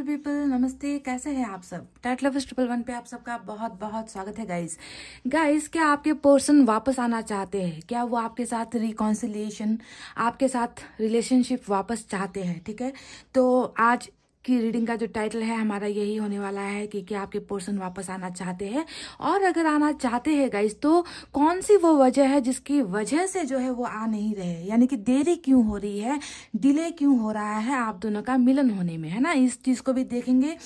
People नमस्ते कैसे हैं आप सब टाइटल ऑफ ट्रिपल वन पे आप सबका बहुत बहुत स्वागत है गाइस गाइस क्या आपके पर्सन वापस आना चाहते हैं क्या वो आपके साथ रिकॉन्सिलिएशन आपके साथ रिलेशनशिप वापस चाहते हैं ठीक है तो आज की रीडिंग का जो टाइटल है हमारा यही होने वाला है कि क्या आपके पोर्शन वापस आना चाहते हैं और अगर आना चाहते हैं गाइज तो कौन सी वो वजह है जिसकी वजह से जो है वो आ नहीं रहे यानी कि देरी क्यों हो रही है डिले क्यों हो रहा है आप दोनों का मिलन होने में है ना इस चीज़ को भी देखेंगे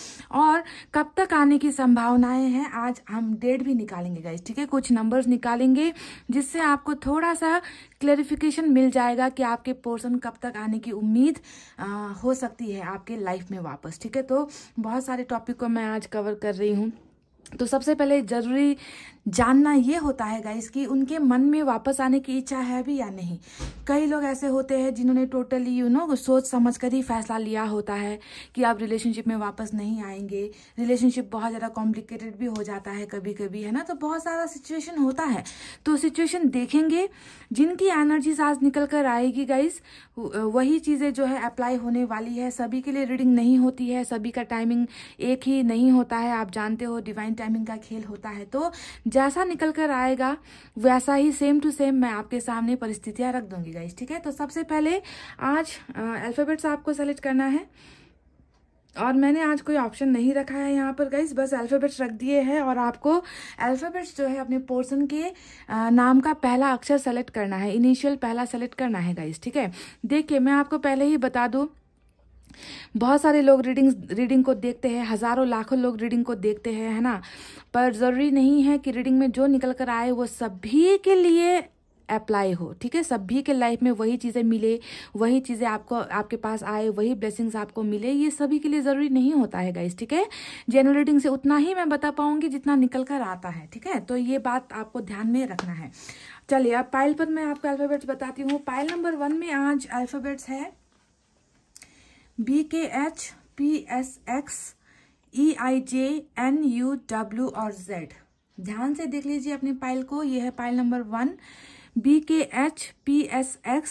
और कब तक आने की संभावनाएं हैं आज हम डेट भी निकालेंगे गाइज ठीक है कुछ नंबर्स निकालेंगे जिससे आपको थोड़ा सा क्लेरिफिकेशन मिल जाएगा कि आपके पोर्सन कब तक आने की उम्मीद आ, हो सकती है आपके लाइफ में वापस ठीक है तो बहुत सारे टॉपिक को मैं आज कवर कर रही हूँ तो सबसे पहले ज़रूरी जानना ये होता है गाइस कि उनके मन में वापस आने की इच्छा है भी या नहीं कई लोग ऐसे होते हैं जिन्होंने टोटली यू नो सोच समझ कर ही फैसला लिया होता है कि आप रिलेशनशिप में वापस नहीं आएंगे रिलेशनशिप बहुत ज़्यादा कॉम्प्लिकेटेड भी हो जाता है कभी कभी है ना तो बहुत सारा सिचुएशन होता है तो सिचुएशन देखेंगे जिनकी एनर्जीज आज निकल कर आएगी गाइस वही चीज़ें जो है अप्लाई होने वाली है सभी के लिए रीडिंग नहीं होती है सभी का टाइमिंग एक ही नहीं होता है आप जानते हो डिवाइन टाइमिंग का खेल होता है तो जैसा निकल कर आएगा वैसा ही सेम टू सेम मैं आपके सामने परिस्थितियाँ रख दूंगी गाइस ठीक है तो सबसे पहले आज अल्फ़ाबेट्स आपको सेलेक्ट करना है और मैंने आज कोई ऑप्शन नहीं रखा है यहाँ पर गाइस बस अल्फ़ाबेट्स रख दिए हैं और आपको अल्फ़ाबेट्स जो है अपने पोर्सन के नाम का पहला अक्षर सेलेक्ट करना है इनिशियल पहला सेलेक्ट करना है गाइस ठीक है देखिए मैं आपको पहले ही बता दूँ बहुत सारे लोग रीडिंग रीडिंग को देखते हैं हज़ारों लाखों लोग रीडिंग को देखते हैं है ना पर ज़रूरी नहीं है कि रीडिंग में जो निकल कर आए वो सभी के लिए अप्लाई हो ठीक है सभी के लाइफ में वही चीज़ें मिले वही चीज़ें आपको आपके पास आए वही ब्लेसिंग्स आपको मिले ये सभी के लिए ज़रूरी नहीं होता है गाइस ठीक है जनरल रीडिंग से उतना ही मैं बता पाऊंगी जितना निकल कर आता है ठीक है तो ये बात आपको ध्यान में रखना है चलिए अब पाइल पर मैं आपको अल्फ़ाबेट्स बताती हूँ पाइल नंबर वन में आज अल्फ़ाबेट्स है B K H P S X E I J N U W और जेड ध्यान से देख लीजिए अपने पाइल को यह है pile number one B K H P S X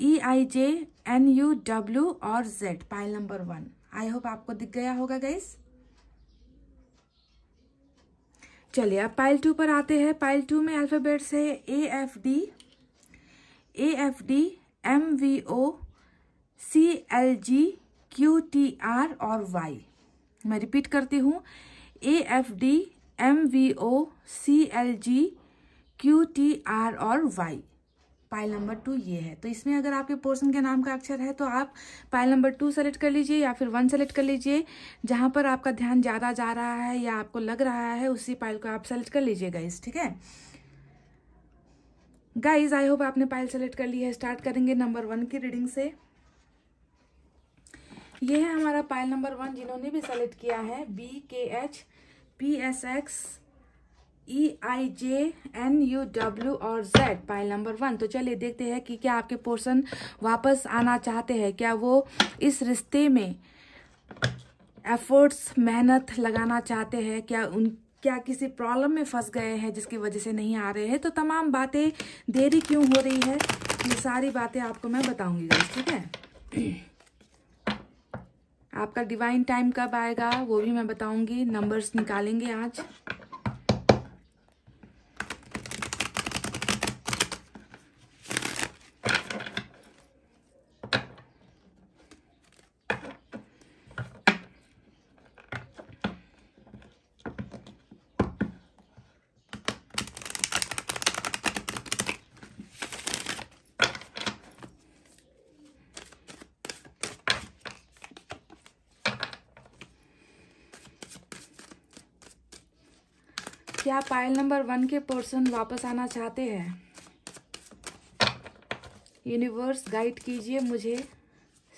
E I J N U W और Z pile number one I hope आपको दिख गया होगा गाइस चलिए अब पाइल टू पर आते हैं पाइल टू में अल्फाबेट्स है A F D A F D M V O C L G Q T R और वाई मैं रिपीट करती हूँ A F D M V O C L G Q T R और Y pile number two ये है तो इसमें अगर आपके पोर्सन के नाम का अक्षर है तो आप पाइल नंबर टू सेलेक्ट कर लीजिए या फिर वन सेलेक्ट कर लीजिए जहाँ पर आपका ध्यान ज़्यादा जा रहा है या आपको लग रहा है उसी पाइल को आप सेलेक्ट कर लीजिए गाइज ठीक है गाइज आई होप आपने पाइल सेलेक्ट कर ली है स्टार्ट करेंगे नंबर वन की रीडिंग से ये है हमारा पाइल नंबर वन जिन्होंने भी सेलेक्ट किया है B K H P S X E I J N U W और जेड पाइल नंबर वन तो चलिए देखते हैं कि क्या आपके पोर्सन वापस आना चाहते हैं क्या वो इस रिश्ते में एफर्ट्स मेहनत लगाना चाहते हैं क्या उन क्या किसी प्रॉब्लम में फंस गए हैं जिसकी वजह से नहीं आ रहे हैं तो तमाम बातें देरी क्यों हो रही है ये सारी बातें आपको मैं बताऊंगी ठीक है आपका डिवाइन टाइम कब आएगा वो भी मैं बताऊंगी नंबर्स निकालेंगे आज क्या पाइल नंबर वन के पर्सन वापस आना चाहते हैं यूनिवर्स गाइड कीजिए मुझे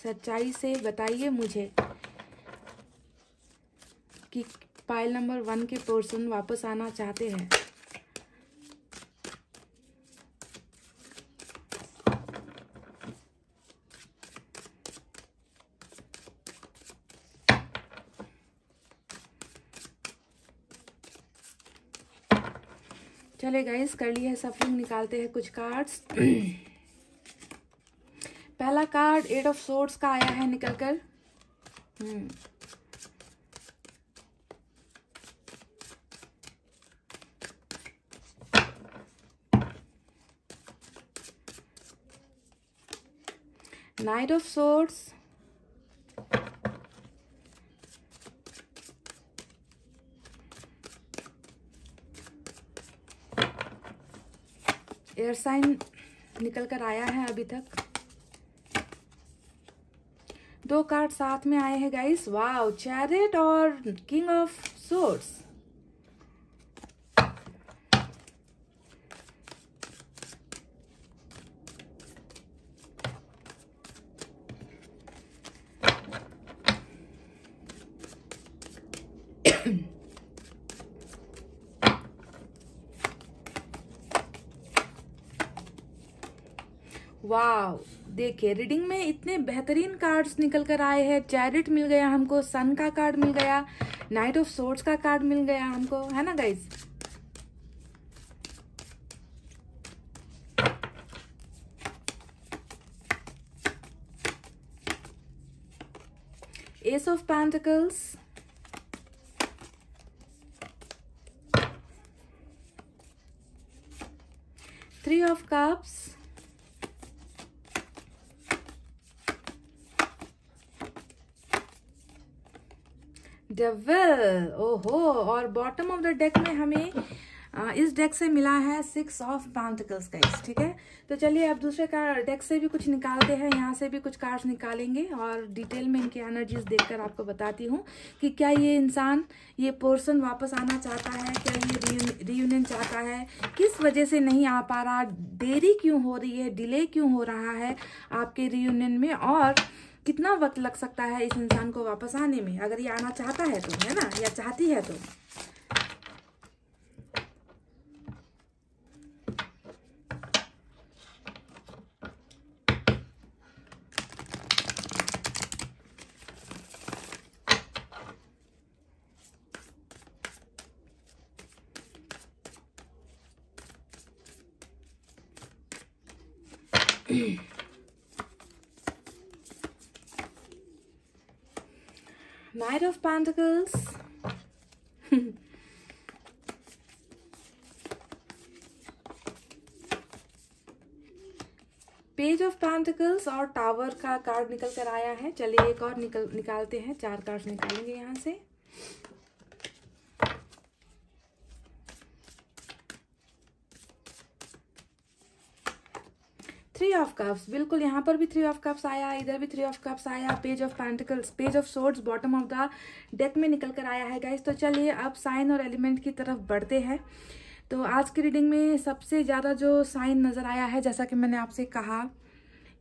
सच्चाई से बताइए मुझे कि पाइल नंबर वन के पर्सन वापस आना चाहते हैं है गाइस कर लिए है सफरिंग निकालते हैं कुछ कार्ड्स पहला कार्ड एट ऑफ सोर्ट्स का आया है निकल कर knight of swords air sign निकल कर आया है अभी तक दो कार्ड साथ में आए हैं गाइस वाओ चैरिट और किंग ऑफ सोर्स देखिए रीडिंग में इतने बेहतरीन कार्ड्स निकल कर आए हैं चैरिट मिल गया हमको सन का कार्ड मिल गया नाइट ऑफ सोर्ट्स का कार्ड मिल गया हमको है ना guys ace of pentacles three of cups devil ओहो और बॉटम ऑफ द डेक में हमें इस डेक से मिला है सिक्स ऑफ पाउंटिकल्स का ठीक है तो चलिए अब दूसरे कार डेक से भी कुछ निकालते हैं यहाँ से भी कुछ कार्ड्स निकालेंगे और डिटेल में इनकी एनर्जीज देखकर आपको बताती हूँ कि क्या ये इंसान ये पोर्सन वापस आना चाहता है क्या ये रियूनियन चाहता है किस वजह से नहीं आ पा रहा देरी क्यों हो रही है डिले क्यों हो रहा है आपके रियूनियन में और कितना वक्त लग सकता है इस इंसान को वापस आने में अगर ये आना चाहता है तो है ना या चाहती है तो Knight of Pentacles. Page of pentacles और टावर का कार्ड निकल कर आया है चलिए एक और निकल निकालते हैं चार कार्ड निकालेंगे यहाँ से थ्री ऑफ कप्स बिल्कुल यहाँ पर भी थ्री ऑफ कप्स आया इधर भी थ्री ऑफ कप्स आया page of pentacles page of swords bottom of the deck में निकल कर आया है गाइज तो चलिए अब साइन और एलिमेंट की तरफ बढ़ते हैं तो आज की रीडिंग में सबसे ज़्यादा जो साइन नज़र आया है जैसा कि मैंने आपसे कहा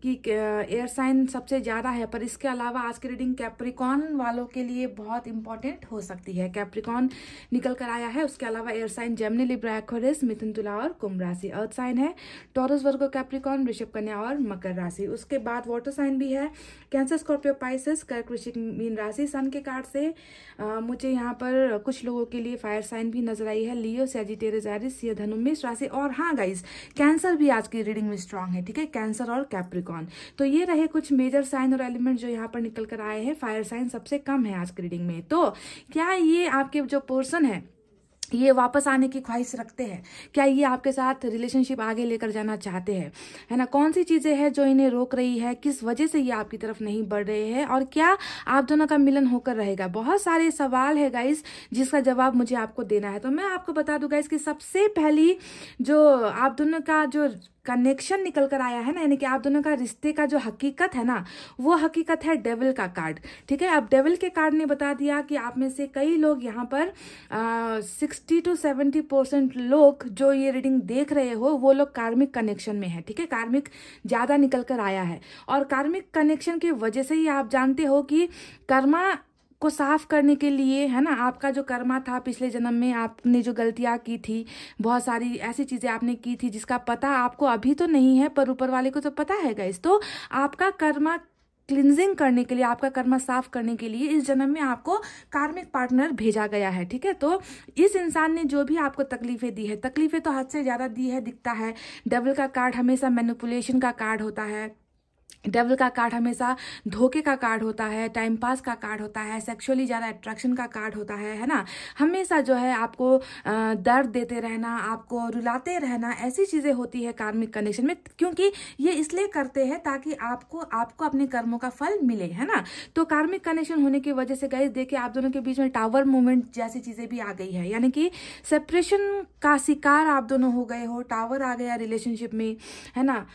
कि एयर साइन सबसे ज़्यादा है पर इसके अलावा आज की रीडिंग कैप्रिकॉन वालों के लिए बहुत इंपॉर्टेंट हो सकती है कैप्रिकॉन निकल कर आया है उसके अलावा एयर साइन जेमनी लिब्रा मिथुन तुला और कुंभ राशि अर्थ साइन है टॉरस वर्गो कैप्रिकॉन ऋषभ कन्या और मकर राशि उसके बाद वाटर साइन भी है कैंसर स्कॉर्पियो पाइसिस कर्क ऋषिक मीन राशि सन के कार्ड से आ, मुझे यहाँ पर कुछ लोगों के लिए फायर साइन भी नजर आई है लियो सैजिटेरिस एरिस धनु राशि और हाँ गाइस कैंसर भी आज की रीडिंग में स्ट्रांग है ठीक है कैंसर और कैप्रिकॉन कैप्रिकॉन तो ये रहे कुछ मेजर साइन और एलिमेंट जो यहाँ पर निकल कर आए हैं फायर साइन सबसे कम है आज की रीडिंग में तो क्या ये आपके जो पोर्सन है ये वापस आने की ख्वाहिश रखते हैं क्या ये आपके साथ रिलेशनशिप आगे लेकर जाना चाहते हैं है ना कौन सी चीज़ें हैं जो इन्हें रोक रही है किस वजह से ये आपकी तरफ नहीं बढ़ रहे हैं और क्या आप दोनों का मिलन होकर रहेगा बहुत सारे सवाल है गाइस जिसका जवाब मुझे आपको देना है तो मैं आपको बता दूंगा इसकी सबसे पहली जो आप दोनों का जो कनेक्शन निकल कर आया है ना यानी कि आप दोनों का रिश्ते का जो हकीकत है ना वो हकीकत है डेविल का कार्ड ठीक है अब डेविल के कार्ड ने बता दिया कि आप में से कई लोग यहाँ पर सिक्सटी टू सेवेंटी परसेंट लोग जो ये रीडिंग देख रहे हो वो लोग कार्मिक कनेक्शन में है ठीक है कार्मिक ज़्यादा निकल कर आया है और कार्मिक कनेक्शन की वजह से ही आप जानते हो कि कर्मा को साफ करने के लिए है ना आपका जो कर्मा था पिछले जन्म में आपने जो गलतियाँ की थी बहुत सारी ऐसी चीज़ें आपने की थी जिसका पता आपको अभी तो नहीं है पर ऊपर वाले को तो पता है गैस तो आपका कर्मा क्लिनजिंग करने के लिए आपका कर्मा साफ करने के लिए इस जन्म में आपको कार्मिक पार्टनर भेजा गया है ठीक है तो इस इंसान ने जो भी आपको तकलीफें दी है तकलीफें तो हद से ज़्यादा दी है दिखता है डबल का कार्ड हमेशा मैनिपुलेशन का कार्ड होता है डेवल का कार्ड हमेशा धोखे का कार्ड होता है टाइम पास का कार्ड होता है सेक्सुअली ज़्यादा अट्रैक्शन का कार्ड होता है है ना हमेशा जो है आपको दर्द देते रहना आपको रुलाते रहना ऐसी चीज़ें होती है कार्मिक कनेक्शन में क्योंकि ये इसलिए करते हैं ताकि आपको आपको अपने कर्मों का फल मिले है ना तो कार्मिक कनेक्शन होने की वजह से गए देखिए आप दोनों के बीच में टावर मूवमेंट जैसी चीज़ें भी आ गई है यानी कि सेपरेशन का शिकार आप दोनों हो गए हो टावर आ गया रिलेशनशिप में है ना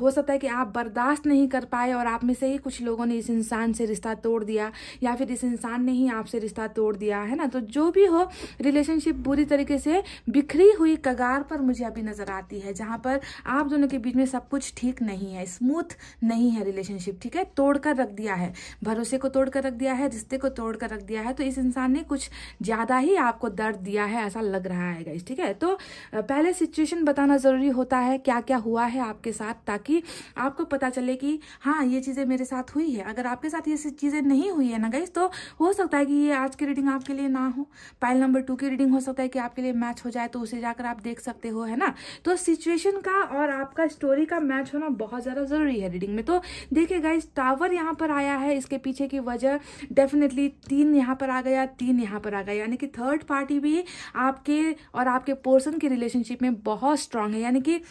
हो सकता है कि आप बर्दाश्त नहीं नहीं कर पाए और आप में से ही कुछ लोगों ने इस इंसान से रिश्ता तोड़ दिया या फिर इस इंसान ने ही आपसे रिश्ता तोड़ दिया है ना तो जो भी हो रिलेशनशिप बुरी तरीके से बिखरी हुई कगार पर मुझे अभी नज़र आती है जहाँ पर आप दोनों के बीच में सब कुछ ठीक नहीं है स्मूथ नहीं है रिलेशनशिप ठीक है तोड़ कर रख दिया है भरोसे को तोड़ कर रख दिया है रिश्ते को तोड़ कर रख दिया है तो इस इंसान ने कुछ ज़्यादा ही आपको दर्द दिया है ऐसा लग रहा है ठीक है तो पहले सिचुएशन बताना ज़रूरी होता है क्या क्या हुआ है आपके साथ ताकि आपको पता चले कि हाँ ये चीज़ें मेरे साथ हुई है अगर आपके साथ ये चीज़ें नहीं हुई है ना गई तो हो सकता है कि ये आज की रीडिंग आपके लिए ना हो पाइल नंबर टू की रीडिंग हो सकता है कि आपके लिए मैच हो जाए तो उसे जाकर आप देख सकते हो है ना तो सिचुएशन का और आपका स्टोरी का मैच होना बहुत ज़्यादा ज़रूरी है रीडिंग में तो देखिए गाइज टावर यहाँ पर आया है इसके पीछे की वजह डेफिनेटली तीन यहाँ पर आ गया तीन यहाँ पर आ गया यानी कि थर्ड पार्टी भी आपके और आपके पोर्सन के रिलेशनशिप में बहुत स्ट्रांग है यानी कि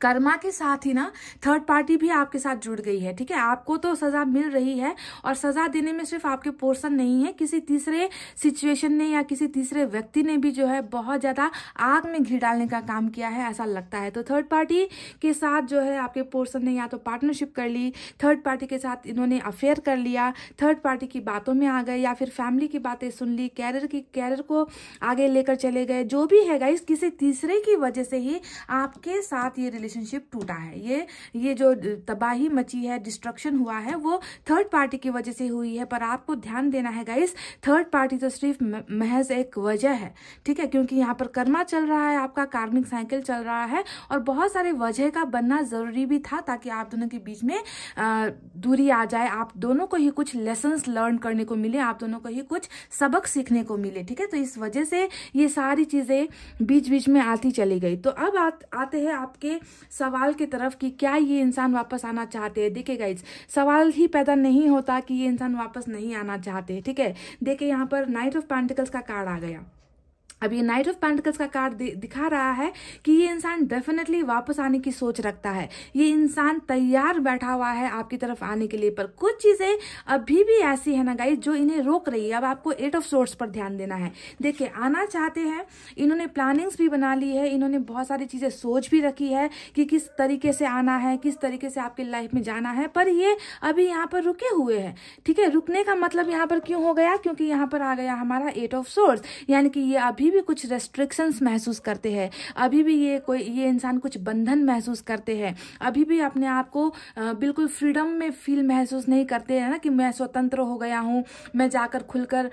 कर्मा के साथ ही ना थर्ड पार्टी भी आपके साथ जुड़ गई है ठीक है आपको तो सजा मिल रही है और सजा देने में सिर्फ आपके पोर्सन नहीं है किसी तीसरे सिचुएशन ने या किसी तीसरे व्यक्ति ने भी जो है बहुत ज्यादा आग में घी डालने का काम किया है ऐसा लगता है तो थर्ड पार्टी के साथ जो है आपके पोर्सन ने या तो पार्टनरशिप कर ली थर्ड पार्टी के साथ इन्होंने अफेयर कर लिया थर्ड पार्टी की बातों में आ गए या फिर फैमिली की बातें सुन ली कैरियर की कैरियर को आगे लेकर चले गए जो भी है गाइस किसी तीसरे की वजह से ही आपके साथ ये रिलेशनशिप टूटा है ये ये जो तबाही मची है डिस्ट्रक्शन हुआ है वो थर्ड पार्टी की वजह से हुई है पर आपको ध्यान देना है गाइस थर्ड पार्टी तो सिर्फ महज एक वजह है ठीक है क्योंकि यहाँ पर कर्मा चल रहा है आपका कार्मिक साइकिल चल रहा है और बहुत सारे वजह का बनना जरूरी भी था ताकि आप दोनों के बीच में दूरी आ जाए आप दोनों को ही कुछ लेसन्स लर्न करने को मिले आप दोनों को ही कुछ सबक सीखने को मिले ठीक है तो इस वजह से ये सारी चीज़ें बीच बीच में आती चली गई तो अब आ, आते हैं आपके सवाल की तरफ कि क्या ये इंसान वापस आना चाहते हैं देखिए गाइज सवाल ही पैदा नहीं होता कि ये इंसान वापस नहीं आना चाहते ठीक है देखिए यहाँ पर नाइट ऑफ पैंटिकल्स का कार्ड आ गया अब ये नाइट ऑफ पेंटिकल्स का कार्ड दिखा रहा है कि ये इंसान डेफिनेटली वापस आने की सोच रखता है ये इंसान तैयार बैठा हुआ है आपकी तरफ आने के लिए पर कुछ चीज़ें अभी भी ऐसी है ना गाइज जो इन्हें रोक रही है अब आपको एट ऑफ सोर्स पर ध्यान देना है देखिए आना चाहते हैं इन्होंने प्लानिंग्स भी बना ली है इन्होंने बहुत सारी चीज़ें सोच भी रखी है कि किस तरीके से आना है किस तरीके से आपकी लाइफ में जाना है पर ये अभी यहाँ पर रुके हुए हैं ठीक है रुकने का मतलब यहाँ पर क्यों हो गया क्योंकि यहाँ पर आ गया हमारा एट ऑफ सोर्स यानी कि ये अभी भी कुछ रेस्ट्रिक्शंस महसूस करते हैं अभी भी ये कोई ये इंसान कुछ बंधन महसूस करते हैं अभी भी अपने आप को बिल्कुल फ्रीडम में फील महसूस नहीं करते हैं ना कि मैं स्वतंत्र हो गया हूँ मैं जाकर खुलकर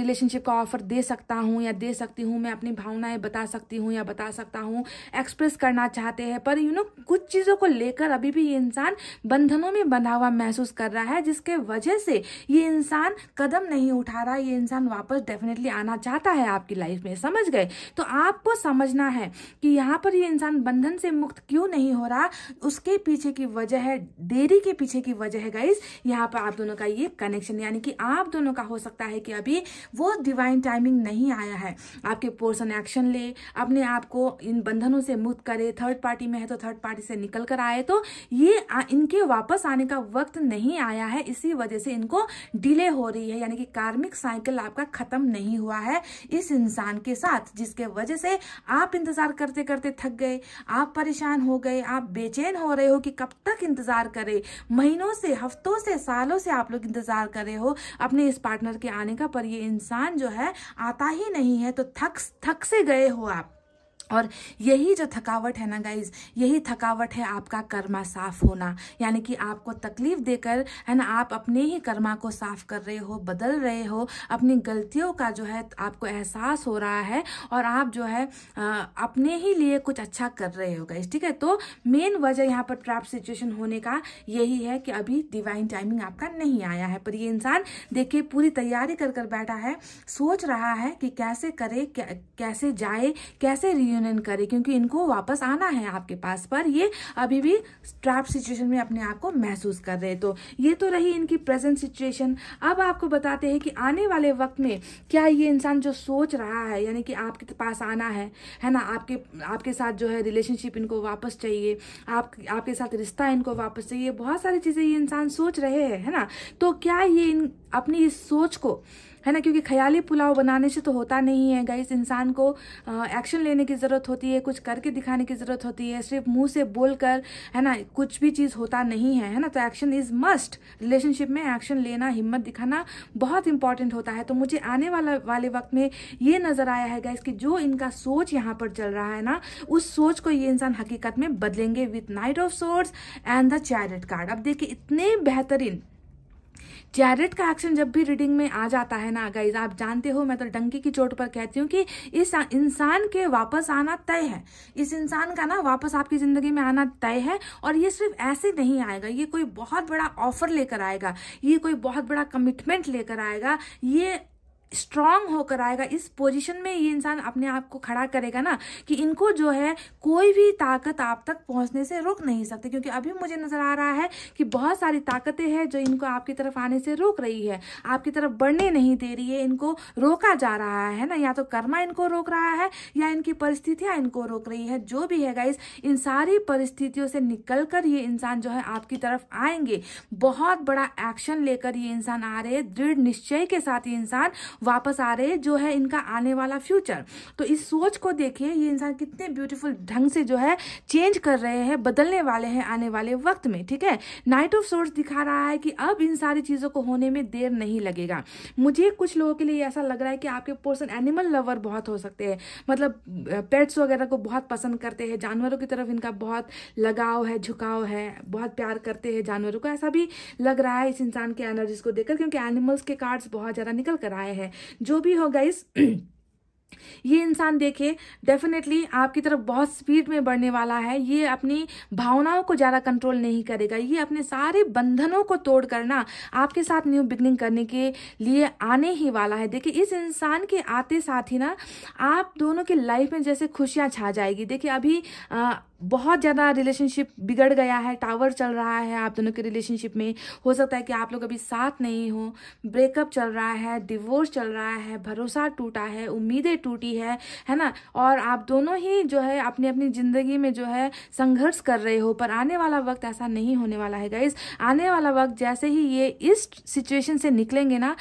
रिलेशनशिप का ऑफर दे सकता हूँ या दे सकती हूँ मैं अपनी भावनाएं बता सकती हूँ या बता सकता हूँ एक्सप्रेस करना चाहते हैं पर यू नो कुछ चीज़ों को लेकर अभी भी ये इंसान बंधनों में बंधा हुआ महसूस कर रहा है जिसके वजह से ये इंसान कदम नहीं उठा रहा ये इंसान वापस डेफिनेटली आना चाहता है आपकी लाइफ में समझ गए तो आपको समझना है कि यहाँ पर ये इंसान बंधन से मुक्त क्यों नहीं हो रहा उसके पीछे की वजह है देरी के पीछे की वजह है गाइज यहाँ पर आप दोनों का ये कनेक्शन यानी कि आप दोनों का हो सकता है कि अभी वो डिवाइन टाइमिंग नहीं आया है आपके पोर्सन एक्शन ले अपने आप को इन बंधनों से मुक्त करे थर्ड पार्टी में है तो थर्ड पार्टी से निकल कर आए तो ये आ, इनके वापस आने का वक्त नहीं आया है इसी वजह से इनको डिले हो रही है यानी कि कार्मिक साइकिल आपका खत्म नहीं हुआ है इस इंसान के साथ जिसके वजह से आप इंतज़ार करते करते थक गए आप परेशान हो गए आप बेचैन हो रहे हो कि कब तक इंतज़ार करें महीनों से हफ्तों से सालों से आप लोग इंतज़ार कर रहे हो अपने इस पार्टनर के आने का पर ये इंसान जो है आता ही नहीं है तो थक थक से गए हो आप और यही जो थकावट है ना गाइज यही थकावट है आपका कर्मा साफ होना यानी कि आपको तकलीफ देकर है ना आप अपने ही कर्मा को साफ कर रहे हो बदल रहे हो अपनी गलतियों का जो है आपको एहसास हो रहा है और आप जो है आ, अपने ही लिए कुछ अच्छा कर रहे हो गाइज ठीक है तो मेन वजह यहाँ पर ट्रैप सिचुएशन होने का यही है कि अभी डिवाइन टाइमिंग आपका नहीं आया है पर ये इंसान देखिए पूरी तैयारी कर कर बैठा है सोच रहा है कि कैसे करे कैसे जाए कैसे रियो यूनियन करे क्योंकि इनको वापस आना है आपके पास पर ये अभी भी ट्रैप सिचुएशन में अपने आप को महसूस कर रहे तो ये तो रही इनकी प्रेजेंट सिचुएशन अब आपको बताते हैं कि आने वाले वक्त में क्या ये इंसान जो सोच रहा है यानी कि आपके पास आना है है ना आपके आपके साथ जो है रिलेशनशिप इनको वापस चाहिए आप आपके साथ रिश्ता इनको वापस चाहिए बहुत सारी चीज़ें ये इंसान सोच रहे हैं है ना तो क्या ये इन, अपनी इस सोच को है ना क्योंकि ख्याली पुलाव बनाने से तो होता नहीं है गाइस इंसान को एक्शन लेने की ज़रूरत होती है कुछ करके दिखाने की ज़रूरत होती है सिर्फ मुंह से बोल कर है ना कुछ भी चीज़ होता नहीं है है ना तो एक्शन इज़ मस्ट रिलेशनशिप में एक्शन लेना हिम्मत दिखाना बहुत इंपॉर्टेंट होता है तो मुझे आने वाला वाले वक्त में ये नज़र आया है गाइस कि जो इनका सोच यहाँ पर चल रहा है ना उस सोच को ये इंसान हकीकत में बदलेंगे with knight of swords and the chariot card अब देखिए इतने बेहतरीन जैरेट का एक्शन जब भी रीडिंग में आ जाता है ना गाइज आप जानते हो मैं तो डंकी की चोट पर कहती हूँ कि इस इंसान के वापस आना तय है इस इंसान का ना वापस आपकी ज़िंदगी में आना तय है और ये सिर्फ ऐसे नहीं आएगा ये कोई बहुत बड़ा ऑफर लेकर आएगा ये कोई बहुत बड़ा कमिटमेंट लेकर आएगा ये स्ट्रांग होकर आएगा इस पोजीशन में ये इंसान अपने आप को खड़ा करेगा ना कि इनको जो है कोई भी ताकत आप तक पहुंचने से रोक नहीं सकते क्योंकि अभी मुझे नज़र आ रहा है कि बहुत सारी ताकतें हैं जो इनको आपकी तरफ आने से रोक रही है आपकी तरफ बढ़ने नहीं दे रही है इनको रोका जा रहा है ना या तो कर्मा इनको रोक रहा है या इनकी परिस्थितियाँ इनको रोक रही है जो भी है गाइस इन सारी परिस्थितियों से निकल कर ये इंसान जो है आपकी तरफ आएंगे बहुत बड़ा एक्शन लेकर ये इंसान आ रहे हैं दृढ़ निश्चय के साथ ये इंसान वापस आ रहे हैं जो है इनका आने वाला फ्यूचर तो इस सोच को देखिए ये इंसान कितने ब्यूटीफुल ढंग से जो है चेंज कर रहे हैं बदलने वाले हैं आने वाले वक्त में ठीक है नाइट ऑफ सोर्स दिखा रहा है कि अब इन सारी चीज़ों को होने में देर नहीं लगेगा मुझे कुछ लोगों के लिए ऐसा लग रहा है कि आपके पर्सन एनिमल लवर बहुत हो सकते हैं मतलब पेट्स वगैरह को बहुत पसंद करते हैं जानवरों की तरफ इनका बहुत लगाव है झुकाव है बहुत प्यार करते हैं जानवरों को ऐसा भी लग रहा है इस इंसान के एनर्जीज को देखकर क्योंकि एनिमल्स के कार्ड्स बहुत ज़्यादा निकल कर आए हैं जो भी हो गाइस ये इंसान देखे डेफिनेटली आपकी तरफ बहुत स्पीड में बढ़ने वाला है ये अपनी भावनाओं को ज़्यादा कंट्रोल नहीं करेगा ये अपने सारे बंधनों को तोड़ करना आपके साथ न्यू बिगनिंग करने के लिए आने ही वाला है देखिए इस इंसान के आते साथ ही ना आप दोनों के लाइफ में जैसे खुशियाँ छा जाएगी देखिए अभी आ, बहुत ज़्यादा रिलेशनशिप बिगड़ गया है टावर चल रहा है आप दोनों के रिलेशनशिप में हो सकता है कि आप लोग अभी साथ नहीं हो ब्रेकअप चल रहा है डिवोर्स चल रहा है भरोसा टूटा है उम्मीदें टूटी है है ना और आप दोनों ही जो है अपनी अपनी ज़िंदगी में जो है संघर्ष कर रहे हो पर आने वाला वक्त ऐसा नहीं होने वाला है गाइज आने वाला वक्त जैसे ही ये इस सिचुएशन से निकलेंगे ना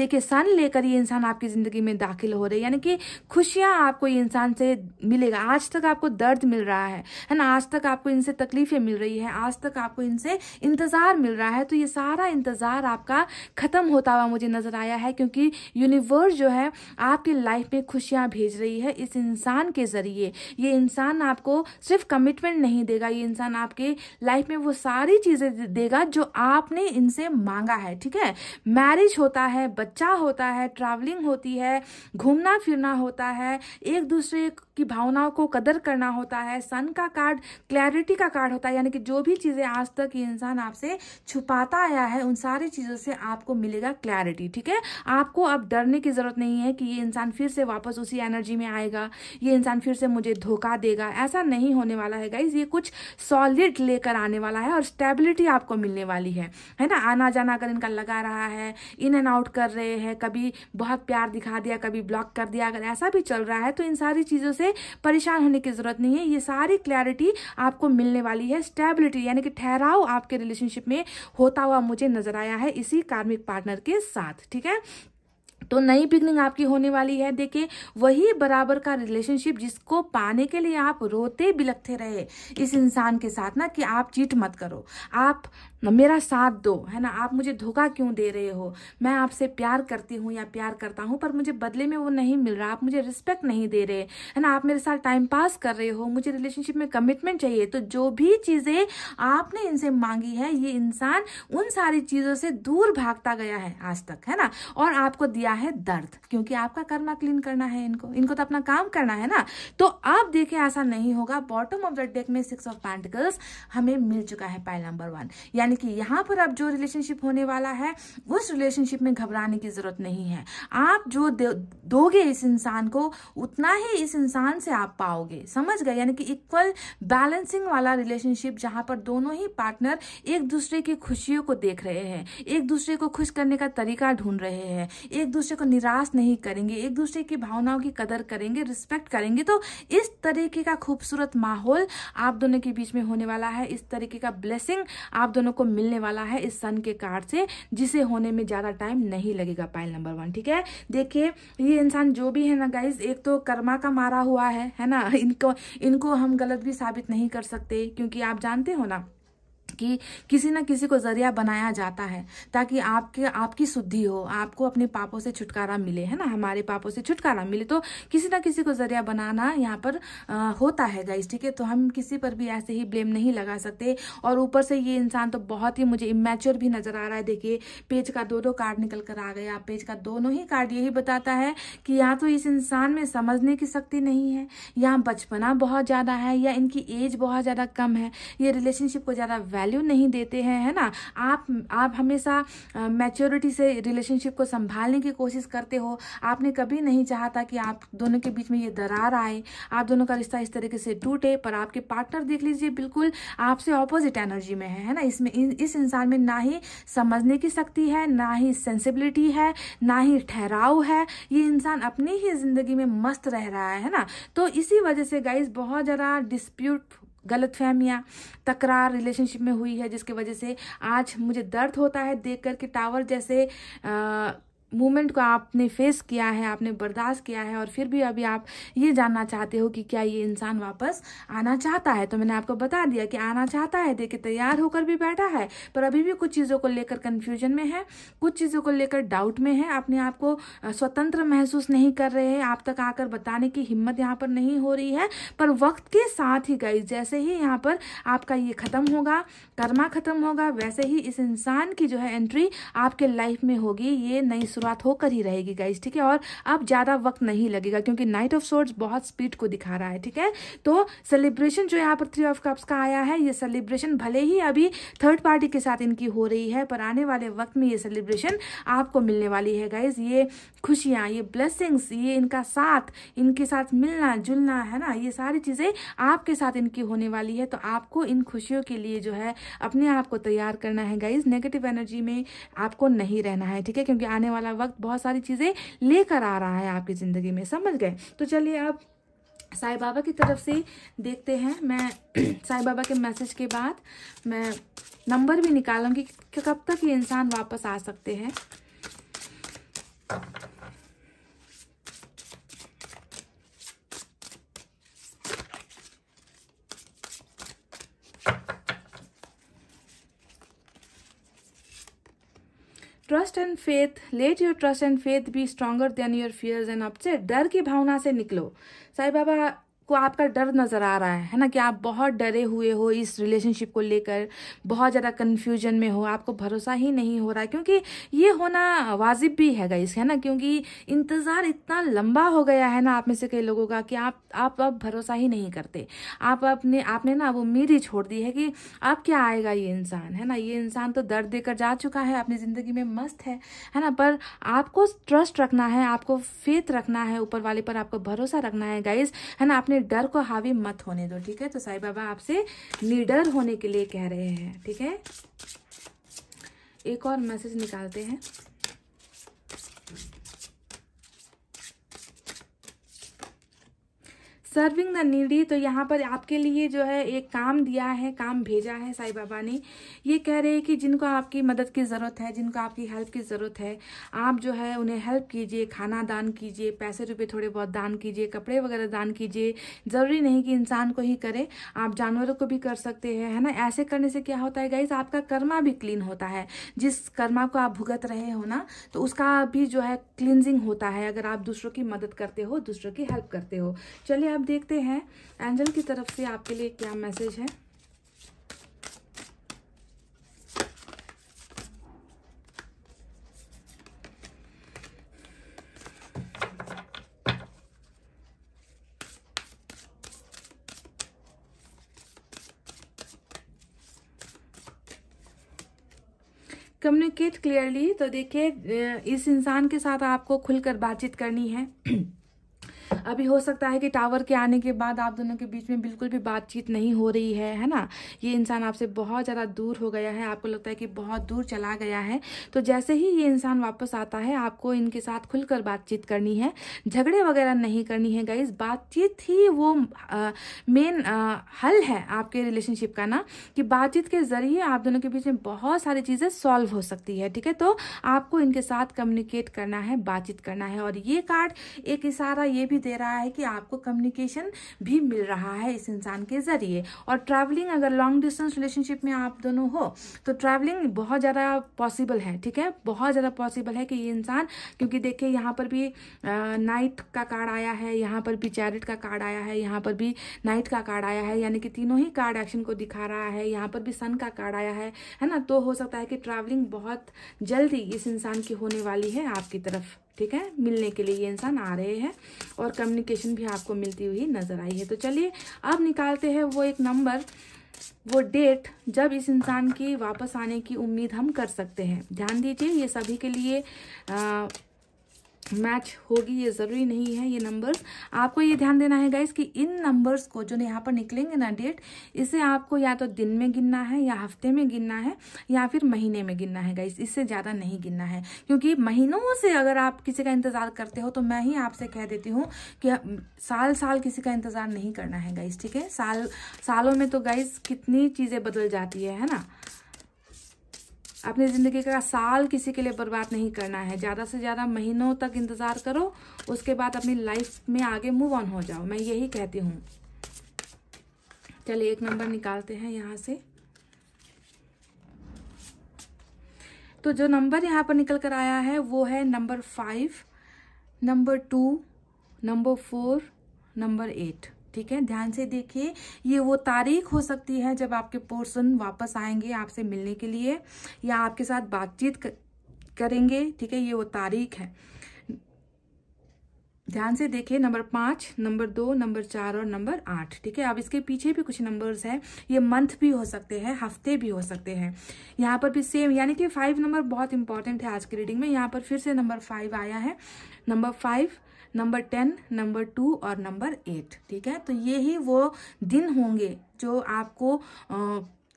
देखिए सन लेकर ये इंसान आपकी ज़िंदगी में दाखिल हो रही है यानी कि खुशियां आपको ये इंसान से मिलेगा आज तक आपको दर्द मिल रहा है है ना आज तक आपको इनसे तकलीफें मिल रही है आज तक आपको इनसे इंतज़ार मिल रहा है तो ये सारा इंतज़ार आपका ख़त्म होता हुआ मुझे नज़र आया है क्योंकि यूनिवर्स जो है आपकी लाइफ में खुशियाँ भेज रही है इस इंसान के ज़रिए ये इंसान आपको सिर्फ कमिटमेंट नहीं देगा ये इंसान आपके लाइफ में वो सारी चीज़ें देगा जो आपने इनसे मांगा है ठीक है मैरिज होता है बच्चा होता है ट्रैवलिंग होती है घूमना फिरना होता है एक दूसरे की भावनाओं को कदर करना होता है सन का कार्ड क्लैरिटी का कार्ड होता है यानी कि जो भी चीज़ें आज तक ये इंसान आपसे छुपाता आया है उन सारी चीज़ों से आपको मिलेगा क्लैरिटी ठीक है आपको अब डरने की ज़रूरत नहीं है कि ये इंसान फिर से वापस वापस उसी एनर्जी में आएगा ये इंसान फिर से मुझे धोखा देगा ऐसा नहीं होने वाला है गाइज ये कुछ सॉलिड लेकर आने वाला है और स्टेबिलिटी आपको मिलने वाली है है ना आना जाना अगर इनका लगा रहा है इन एंड आउट कर रहे हैं कभी बहुत प्यार दिखा दिया कभी ब्लॉक कर दिया अगर ऐसा भी चल रहा है तो इन सारी चीज़ों से परेशान होने की ज़रूरत नहीं है ये सारी क्लैरिटी आपको मिलने वाली है स्टेबिलिटी यानी कि ठहराव आपके रिलेशनशिप में होता हुआ मुझे नजर आया है इसी कार्मिक पार्टनर के साथ ठीक है तो नई बिगनिंग आपकी होने वाली है देखिए वही बराबर का रिलेशनशिप जिसको पाने के लिए आप रोते बिलखते रहे इस इंसान के साथ ना कि आप चीट मत करो आप मेरा साथ दो है ना आप मुझे धोखा क्यों दे रहे हो मैं आपसे प्यार करती हूँ या प्यार करता हूँ पर मुझे बदले में वो नहीं मिल रहा आप मुझे रिस्पेक्ट नहीं दे रहे है ना आप मेरे साथ टाइम पास कर रहे हो मुझे रिलेशनशिप में कमिटमेंट चाहिए तो जो भी चीज़ें आपने इनसे मांगी है ये इंसान उन सारी चीज़ों से दूर भागता गया है आज तक है ना और आपको दिया है दर्द क्योंकि आपका करना क्लीन करना है इनको इनको तो अपना काम करना है ना तो अब देखें ऐसा नहीं होगा बॉटम ऑफ द डेक में सिक्स ऑफ पैंटिकल्स हमें मिल चुका है पाइल नंबर वन यानी बल्कि यहाँ पर अब जो रिलेशनशिप होने वाला है उस रिलेशनशिप में घबराने की जरूरत नहीं है आप जो दोगे इस इंसान को उतना ही इस इंसान से आप पाओगे समझ गए यानी कि इक्वल बैलेंसिंग वाला रिलेशनशिप जहाँ पर दोनों ही पार्टनर एक दूसरे की खुशियों को देख रहे हैं एक दूसरे को खुश करने का तरीका ढूंढ रहे हैं एक दूसरे को निराश नहीं करेंगे एक दूसरे की भावनाओं की कदर करेंगे रिस्पेक्ट करेंगे तो इस तरीके का खूबसूरत माहौल आप दोनों के बीच में होने वाला है इस तरीके का ब्लेसिंग आप दोनों को मिलने वाला है इस सन के कार्ड से जिसे होने में ज़्यादा टाइम नहीं लगेगा पाइल नंबर वन ठीक है देखिए ये इंसान जो भी है ना गाइज एक तो कर्मा का मारा हुआ है है ना इनको इनको हम गलत भी साबित नहीं कर सकते क्योंकि आप जानते हो ना की किसी ना किसी को जरिया बनाया जाता है ताकि आपके आपकी शुद्धि हो आपको अपने पापों से छुटकारा मिले है ना हमारे पापों से छुटकारा मिले तो किसी ना किसी को जरिया बनाना यहाँ पर आ, होता है गाइस ठीक है तो हम किसी पर भी ऐसे ही ब्लेम नहीं लगा सकते और ऊपर से ये इंसान तो बहुत ही मुझे इमेच्योर भी नजर आ रहा है देखिए पेज का दोनों कार्ड निकल कर आ गया पेज का दोनों ही कार्ड यही बताता है कि या तो इस इंसान में समझने की शक्ति नहीं है या बचपना बहुत ज़्यादा है या इनकी एज बहुत ज़्यादा कम है ये रिलेशनशिप को ज़्यादा वैल्यू वैल्यू नहीं देते हैं है ना आप आप हमेशा मैच्योरिटी से रिलेशनशिप को संभालने की कोशिश करते हो आपने कभी नहीं चाहता कि आप दोनों के बीच में ये दरार आए आप दोनों का रिश्ता इस तरीके से टूटे पर आपके पार्टनर देख लीजिए बिल्कुल आपसे ऑपोजिट एनर्जी में है है ना इसमें इस इंसान में ना ही समझने की शक्ति है ना ही सेंसिबिलिटी है ना ही ठहराव है ये इंसान अपनी ही जिंदगी में मस्त रह रहा है है ना तो इसी वजह से गाइज बहुत ज़्यादा डिस्प्यूट गलत फहमियाँ तकरार रिलेशनशिप में हुई है जिसकी वजह से आज मुझे दर्द होता है देख कर के टावर जैसे मोमेंट को आपने फेस किया है आपने बर्दाश्त किया है और फिर भी अभी आप ये जानना चाहते हो कि क्या ये इंसान वापस आना चाहता है तो मैंने आपको बता दिया कि आना चाहता है देखे तैयार होकर भी बैठा है पर अभी भी कुछ चीज़ों को लेकर कन्फ्यूजन में है कुछ चीज़ों को लेकर डाउट में है अपने आप को स्वतंत्र महसूस नहीं कर रहे हैं आप तक आकर बताने की हिम्मत यहाँ पर नहीं हो रही है पर वक्त के साथ ही गई जैसे ही यहाँ पर आपका ये ख़त्म होगा कर्मा ख़त्म होगा वैसे ही इस इंसान की जो है एंट्री आपके लाइफ में होगी ये नई शुरुआत होकर ही रहेगी गाइज ठीक है और अब ज़्यादा वक्त नहीं लगेगा क्योंकि नाइट ऑफ सोर्ड्स बहुत स्पीड को दिखा रहा है ठीक है तो सेलिब्रेशन जो यहाँ पर थ्री ऑफ कप्स का आया है ये सेलिब्रेशन भले ही अभी थर्ड पार्टी के साथ इनकी हो रही है पर आने वाले वक्त में ये सेलिब्रेशन आपको मिलने वाली है गाइज ये खुशियाँ ये ब्लेसिंग्स ये इनका साथ इनके साथ मिलना जुलना है ना ये सारी चीज़ें आपके साथ इनकी होने वाली है तो आपको इन खुशियों के लिए जो है अपने आप को तैयार करना है गाइज नेगेटिव एनर्जी में आपको नहीं रहना है ठीक है क्योंकि आने वाला वाला वक्त बहुत सारी चीज़ें लेकर आ रहा है आपकी ज़िंदगी में समझ गए तो चलिए अब साई बाबा की तरफ से देखते हैं मैं साई बाबा के मैसेज के बाद मैं नंबर भी निकालूंगी कि कब तक ये इंसान वापस आ सकते हैं trust and faith let your trust and faith be stronger than your fears and upset डर की भावना से निकलो साई बाबा को आपका डर नज़र आ रहा है है ना कि आप बहुत डरे हुए हो इस रिलेशनशिप को लेकर बहुत ज़्यादा कन्फ्यूजन में हो आपको भरोसा ही नहीं हो रहा है क्योंकि ये होना वाजिब भी है गाइस है ना क्योंकि इंतज़ार इतना लंबा हो गया है ना आप में से कई लोगों का कि आप आप अब भरोसा ही नहीं करते आप अपने आपने ना अब उम्मीद ही छोड़ दी है कि आप क्या आएगा ये इंसान है ना ये इंसान तो दर्द देकर जा चुका है अपनी ज़िंदगी में मस्त है है ना पर आपको ट्रस्ट रखना है आपको फेथ रखना है ऊपर वाले पर आपको भरोसा रखना है गाइज है ना आपने अपने डर को हावी मत होने दो ठीक है तो साई बाबा आपसे निडर होने के लिए कह रहे हैं ठीक है एक और मैसेज निकालते हैं सर्विंग द नीडी तो यहाँ पर आपके लिए जो है एक काम दिया है काम भेजा है साई बाबा ने ये कह रहे हैं कि जिनको आपकी मदद की ज़रूरत है जिनको आपकी हेल्प की ज़रूरत है आप जो है उन्हें हेल्प कीजिए खाना दान कीजिए पैसे रुपये थोड़े बहुत दान कीजिए कपड़े वगैरह दान कीजिए ज़रूरी नहीं कि इंसान को ही करें आप जानवरों को भी कर सकते हैं है ना ऐसे करने से क्या होता है गाइज आपका कर्मा भी क्लीन होता है जिस कर्मा को आप भुगत रहे हो ना तो उसका भी जो है क्लिनजिंग होता है अगर आप दूसरों की मदद करते हो दूसरों की हेल्प करते हो चलिए आप देखते हैं एंजल की तरफ से आपके लिए क्या मैसेज है क्लियरली तो देखिए इस इंसान के साथ आपको खुलकर बातचीत करनी है अभी हो सकता है कि टावर के आने के बाद आप दोनों के बीच में बिल्कुल भी बातचीत नहीं हो रही है है ना ये इंसान आपसे बहुत ज़्यादा दूर हो गया है आपको लगता है कि बहुत दूर चला गया है तो जैसे ही ये इंसान वापस आता है आपको इनके साथ खुलकर बातचीत करनी है झगड़े वगैरह नहीं करनी है गाइज बातचीत ही वो मेन हल है आपके रिलेशनशिप का ना कि बातचीत के जरिए आप दोनों के बीच में बहुत सारी चीज़ें सॉल्व हो सकती है ठीक है तो आपको इनके साथ कम्युनिकेट करना है बातचीत करना है और ये कार्ड एक इशारा ये भी दे रहा है कि आपको कम्युनिकेशन भी मिल रहा है इस इंसान के ज़रिए और ट्रैवलिंग अगर लॉन्ग डिस्टेंस रिलेशनशिप में आप दोनों हो तो ट्रैवलिंग बहुत ज़्यादा पॉसिबल है ठीक है बहुत ज़्यादा पॉसिबल है कि ये इंसान क्योंकि देखिए यहाँ पर भी नाइट का कार्ड आया है यहाँ पर भी चैरिट का कार्ड आया है यहाँ पर भी नाइट का कार्ड आया है यानी कि तीनों ही कार्ड एक्शन को दिखा रहा है यहाँ पर भी सन का कार्ड आया है है ना तो हो सकता है कि ट्रैवलिंग बहुत जल्दी इस इंसान की होने वाली है आपकी तरफ ठीक है मिलने के लिए ये इंसान आ रहे हैं और कम्युनिकेशन भी आपको मिलती हुई नज़र आई है तो चलिए अब निकालते हैं वो एक नंबर वो डेट जब इस इंसान की वापस आने की उम्मीद हम कर सकते हैं ध्यान दीजिए ये सभी के लिए आ, मैच होगी ये ज़रूरी नहीं है ये नंबर्स आपको ये ध्यान देना है गाइस कि इन नंबर्स को जो यहाँ पर निकलेंगे ना डेट इसे आपको या तो दिन में गिनना है या हफ्ते में गिनना है या फिर महीने में गिनना है गाइस इससे ज़्यादा नहीं गिनना है क्योंकि महीनों से अगर आप किसी का इंतज़ार करते हो तो मैं ही आपसे कह देती हूँ कि साल साल किसी का इंतज़ार नहीं करना है गाइस ठीक है साल सालों में तो गाइस कितनी चीज़ें बदल जाती है, है ना अपनी ज़िंदगी का साल किसी के लिए बर्बाद नहीं करना है ज़्यादा से ज़्यादा महीनों तक इंतज़ार करो उसके बाद अपनी लाइफ में आगे मूव ऑन हो जाओ मैं यही कहती हूँ चलिए एक नंबर निकालते हैं यहाँ से तो जो नंबर यहाँ पर निकल कर आया है वो है number five number two number four number eight ठीक है ध्यान से देखिए ये वो तारीख हो सकती है जब आपके पोर्सन वापस आएंगे आपसे मिलने के लिए या आपके साथ बातचीत करेंगे ठीक है ये वो तारीख है ध्यान से देखें नंबर पाँच नंबर दो नंबर चार और नंबर आठ ठीक है अब इसके पीछे भी कुछ नंबर्स हैं ये मंथ भी हो सकते हैं हफ्ते भी हो सकते हैं यहाँ पर भी सेम यानी कि फाइव नंबर बहुत इंपॉर्टेंट है आज की रीडिंग में यहाँ पर फिर से नंबर फाइव आया है number five number ten number two और नंबर एट ठीक है तो ये ही वो दिन होंगे जो आपको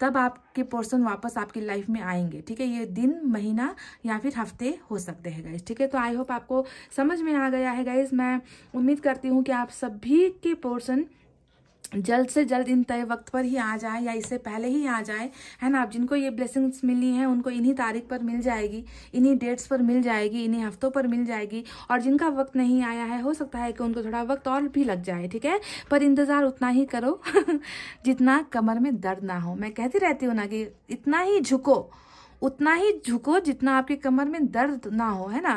तब आपके पोर्सन वापस आपकी लाइफ में आएंगे ठीक है ये दिन महीना या फिर हफ्ते हो सकते हैं गाइज ठीक है तो आई होप आपको समझ में आ गया है गाइज मैं उम्मीद करती हूँ कि आप सभी के पोर्सन जल्द से जल्द इन तय वक्त पर ही आ जाए या इससे पहले ही आ जाए है ना आप जिनको ये ब्लेसिंग्स मिली हैं उनको इन्हीं तारीख पर मिल जाएगी इन्हीं डेट्स पर मिल जाएगी इन्हीं हफ्तों पर मिल जाएगी और जिनका वक्त नहीं आया है हो सकता है कि उनको थोड़ा वक्त और भी लग जाए ठीक है पर इंतज़ार उतना ही करो जितना कमर में दर्द ना हो मैं कहती रहती हूँ ना कि इतना ही झुको उतना ही झुको जितना आपके कमर में दर्द ना हो है ना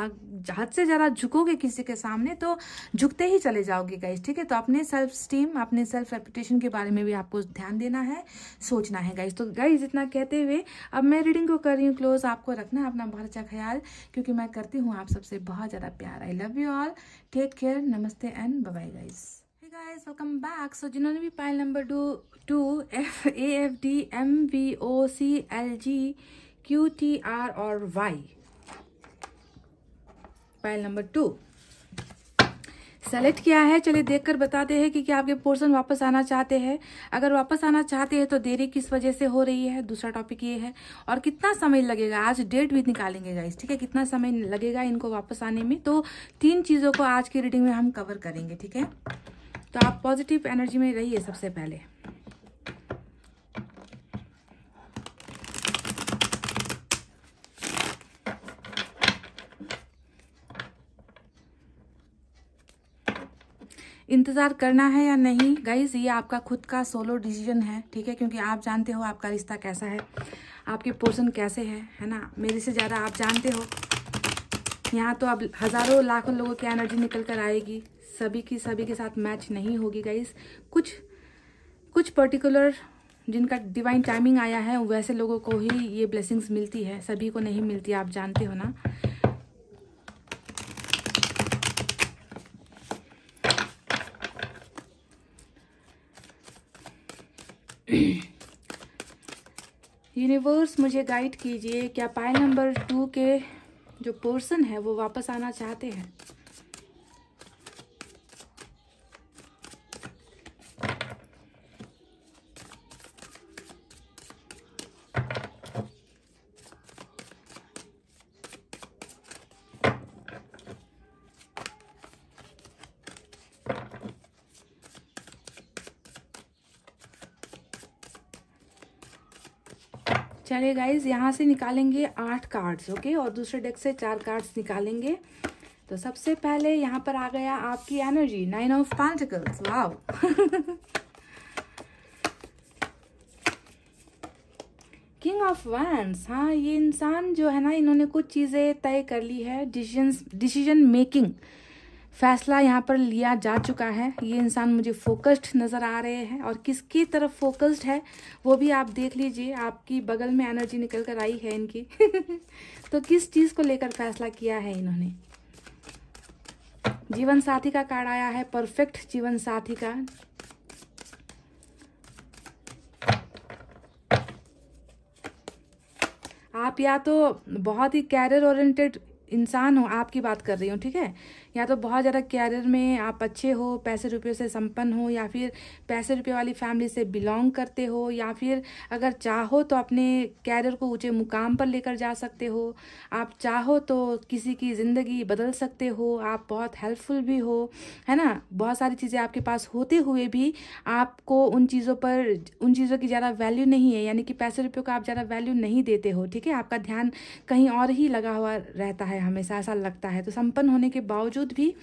हद से ज़रा झुकोगे किसी के सामने तो झुकते ही चले जाओगे गाइज ठीक है तो अपने सेल्फ स्टीम अपने सेल्फ रेपुटेशन के बारे में भी आपको ध्यान देना है सोचना है गाइज तो गाइज इतना कहते हुए अब मैं रीडिंग को कर रही हूँ क्लोज आपको रखना अपना बहुत अच्छा ख्याल क्योंकि मैं करती हूँ आप सबसे बहुत ज़्यादा प्यार I love you all take care नमस्ते and bye guys guys welcome back so जिन्होंने भी pile number two two F A F D M V O C L G Q T R और Y pile number two select किया है चलिए देखकर बताते हैं कि क्या आपके पोर्शन वापस आना चाहते हैं अगर वापस आना चाहते हैं तो देरी किस वजह से हो रही है दूसरा टॉपिक ये है और कितना समय लगेगा आज डेट भी निकालेंगे गाइस ठीक है कितना समय लगेगा इनको वापस आने में तो तीन चीज़ों को आज की रीडिंग में हम कवर करेंगे ठीक है तो आप पॉजिटिव एनर्जी में रहिए सबसे पहले इंतज़ार करना है या नहीं गाइज ये आपका खुद का सोलो डिसीजन है ठीक है क्योंकि आप जानते हो आपका रिश्ता कैसा है आपके पोर्सन कैसे है है ना मेरे से ज़्यादा आप जानते हो यहाँ तो अब हज़ारों लाखों लोगों की एनर्जी निकल कर आएगी सभी की सभी के साथ मैच नहीं होगी गाइज कुछ कुछ पर्टिकुलर जिनका डिवाइन टाइमिंग आया है वैसे लोगों को ही ये ब्लेसिंग्स मिलती है सभी को नहीं मिलती आप जानते हो ना यूनिवर्स मुझे गाइड कीजिए क्या पाए नंबर टू के जो पोर्सन है वो वापस आना चाहते हैं चलिए गाइज यहाँ से निकालेंगे आठ कार्ड्स ओके और दूसरे डेक से चार कार्ड्स निकालेंगे तो सबसे पहले यहाँ पर आ गया आपकी energy nine of pentacles wow king of wands हाँ ये इंसान जो है ना इन्होंने कुछ चीज़ें तय कर ली है डिसीजन डिसीजन मेकिंग फैसला यहाँ पर लिया जा चुका है ये इंसान मुझे फोकस्ड नज़र आ रहे हैं और किसकी तरफ फोकस्ड है वो भी आप देख लीजिए आपकी बगल में एनर्जी निकल कर आई है इनकी तो किस चीज़ को लेकर फैसला किया है इन्होंने जीवन साथी का कार्ड आया है परफेक्ट जीवन साथी का आप या तो बहुत ही कैरियर ओरिएंटेड इंसान हो आपकी बात कर रही हूँ ठीक है या तो बहुत ज़्यादा कैरियर में आप अच्छे हो पैसे रुपये से संपन्न हो या फिर पैसे रुपये वाली फैमिली से बिलोंग करते हो या फिर अगर चाहो तो अपने कैरियर को ऊँचे मुकाम पर लेकर जा सकते हो आप चाहो तो किसी की ज़िंदगी बदल सकते हो आप बहुत हेल्पफुल भी हो है ना बहुत सारी चीज़ें आपके पास होते हुए भी आपको उन चीज़ों पर उन चीज़ों की ज़्यादा वैल्यू नहीं है यानी कि पैसे रुपये का आप ज़्यादा वैल्यू नहीं देते हो ठीक है आपका ध्यान कहीं और ही लगा हुआ रहता है हमेशा ऐसा लगता है तो संपन्न होने के बावजूद बावजूद भी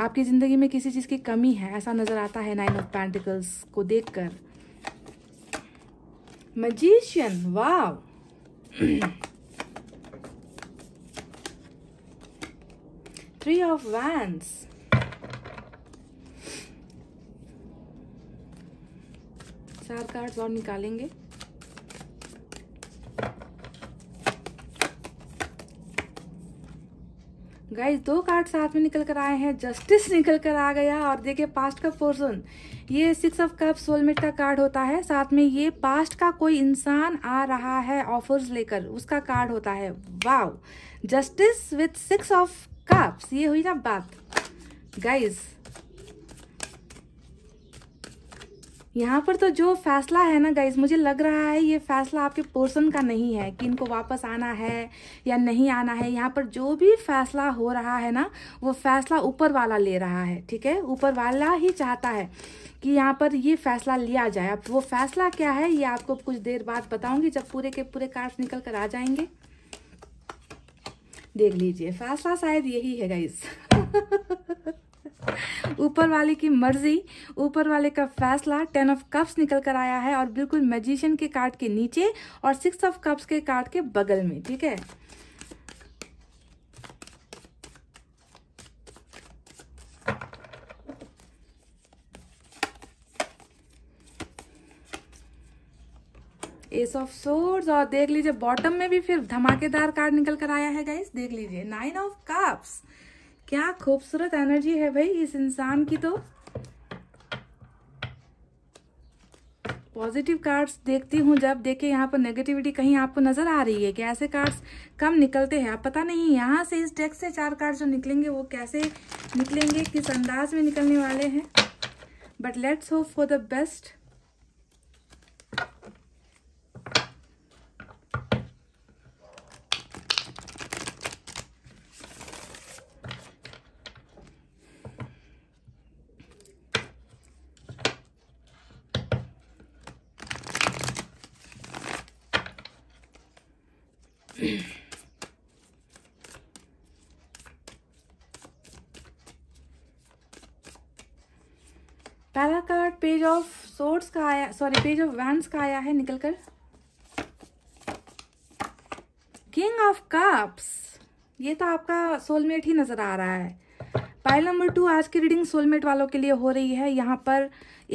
आपकी ज़िंदगी में किसी चीज़ की कमी है ऐसा नज़र आता है नाइन ऑफ पैंटिकल्स को देखकर magician wow three of wands चार कार्ड्स और निकालेंगे गाइस दो कार्ड साथ में निकल कर आए हैं जस्टिस निकल कर आ गया और देखिए पास्ट का पोर्सन ये सिक्स ऑफ कप सोलमेट का कार्ड होता है साथ में ये पास्ट का कोई इंसान आ रहा है ऑफर्स लेकर उसका कार्ड होता है wow justice with six of cups ये हुई ना बात गाइज़ यहाँ पर तो जो फैसला है ना गाइज मुझे लग रहा है ये फैसला आपके पोर्सन का नहीं है कि इनको वापस आना है या नहीं आना है यहाँ पर जो भी फैसला हो रहा है ना वो फैसला ऊपर वाला ले रहा है ठीक है ऊपर वाला ही चाहता है कि यहाँ पर ये फैसला लिया जाए अब वो फैसला क्या है ये आपको कुछ देर बाद बताऊंगी जब पूरे के पूरे कार्ड निकल कर आ जाएंगे देख लीजिए फैसला शायद यही है गाइज ऊपर वाले की मर्जी ऊपर वाले का फैसला टेन ऑफ कप्स निकल कर आया है और बिल्कुल मैजिशियन के कार्ड के नीचे और सिक्स ऑफ कप्स के कार्ड के बगल में ठीक है एस ऑफ सोर्स और देख लीजिए बॉटम में भी फिर धमाकेदार कार्ड निकल कर आया है गाइस देख लीजिए नाइन ऑफ कप्स क्या खूबसूरत एनर्जी है भाई इस इंसान की तो पॉजिटिव कार्ड्स देखती हूँ जब देखे यहाँ पर नेगेटिविटी कहीं आपको नजर आ रही है कि ऐसे कार्ड्स कम निकलते हैं आप पता नहीं यहाँ से इस डेक से चार कार्ड जो निकलेंगे वो कैसे निकलेंगे किस अंदाज में निकलने वाले हैं but let's hope for the best swords का आया सॉरी पेज ऑफ वैंस का आया है निकल कर किंग ऑफ कप्स ये तो आपका सोलमेट ही नजर आ रहा है पाइल नंबर टू आज की रीडिंग सोलमेट वालों के लिए हो रही है यहाँ पर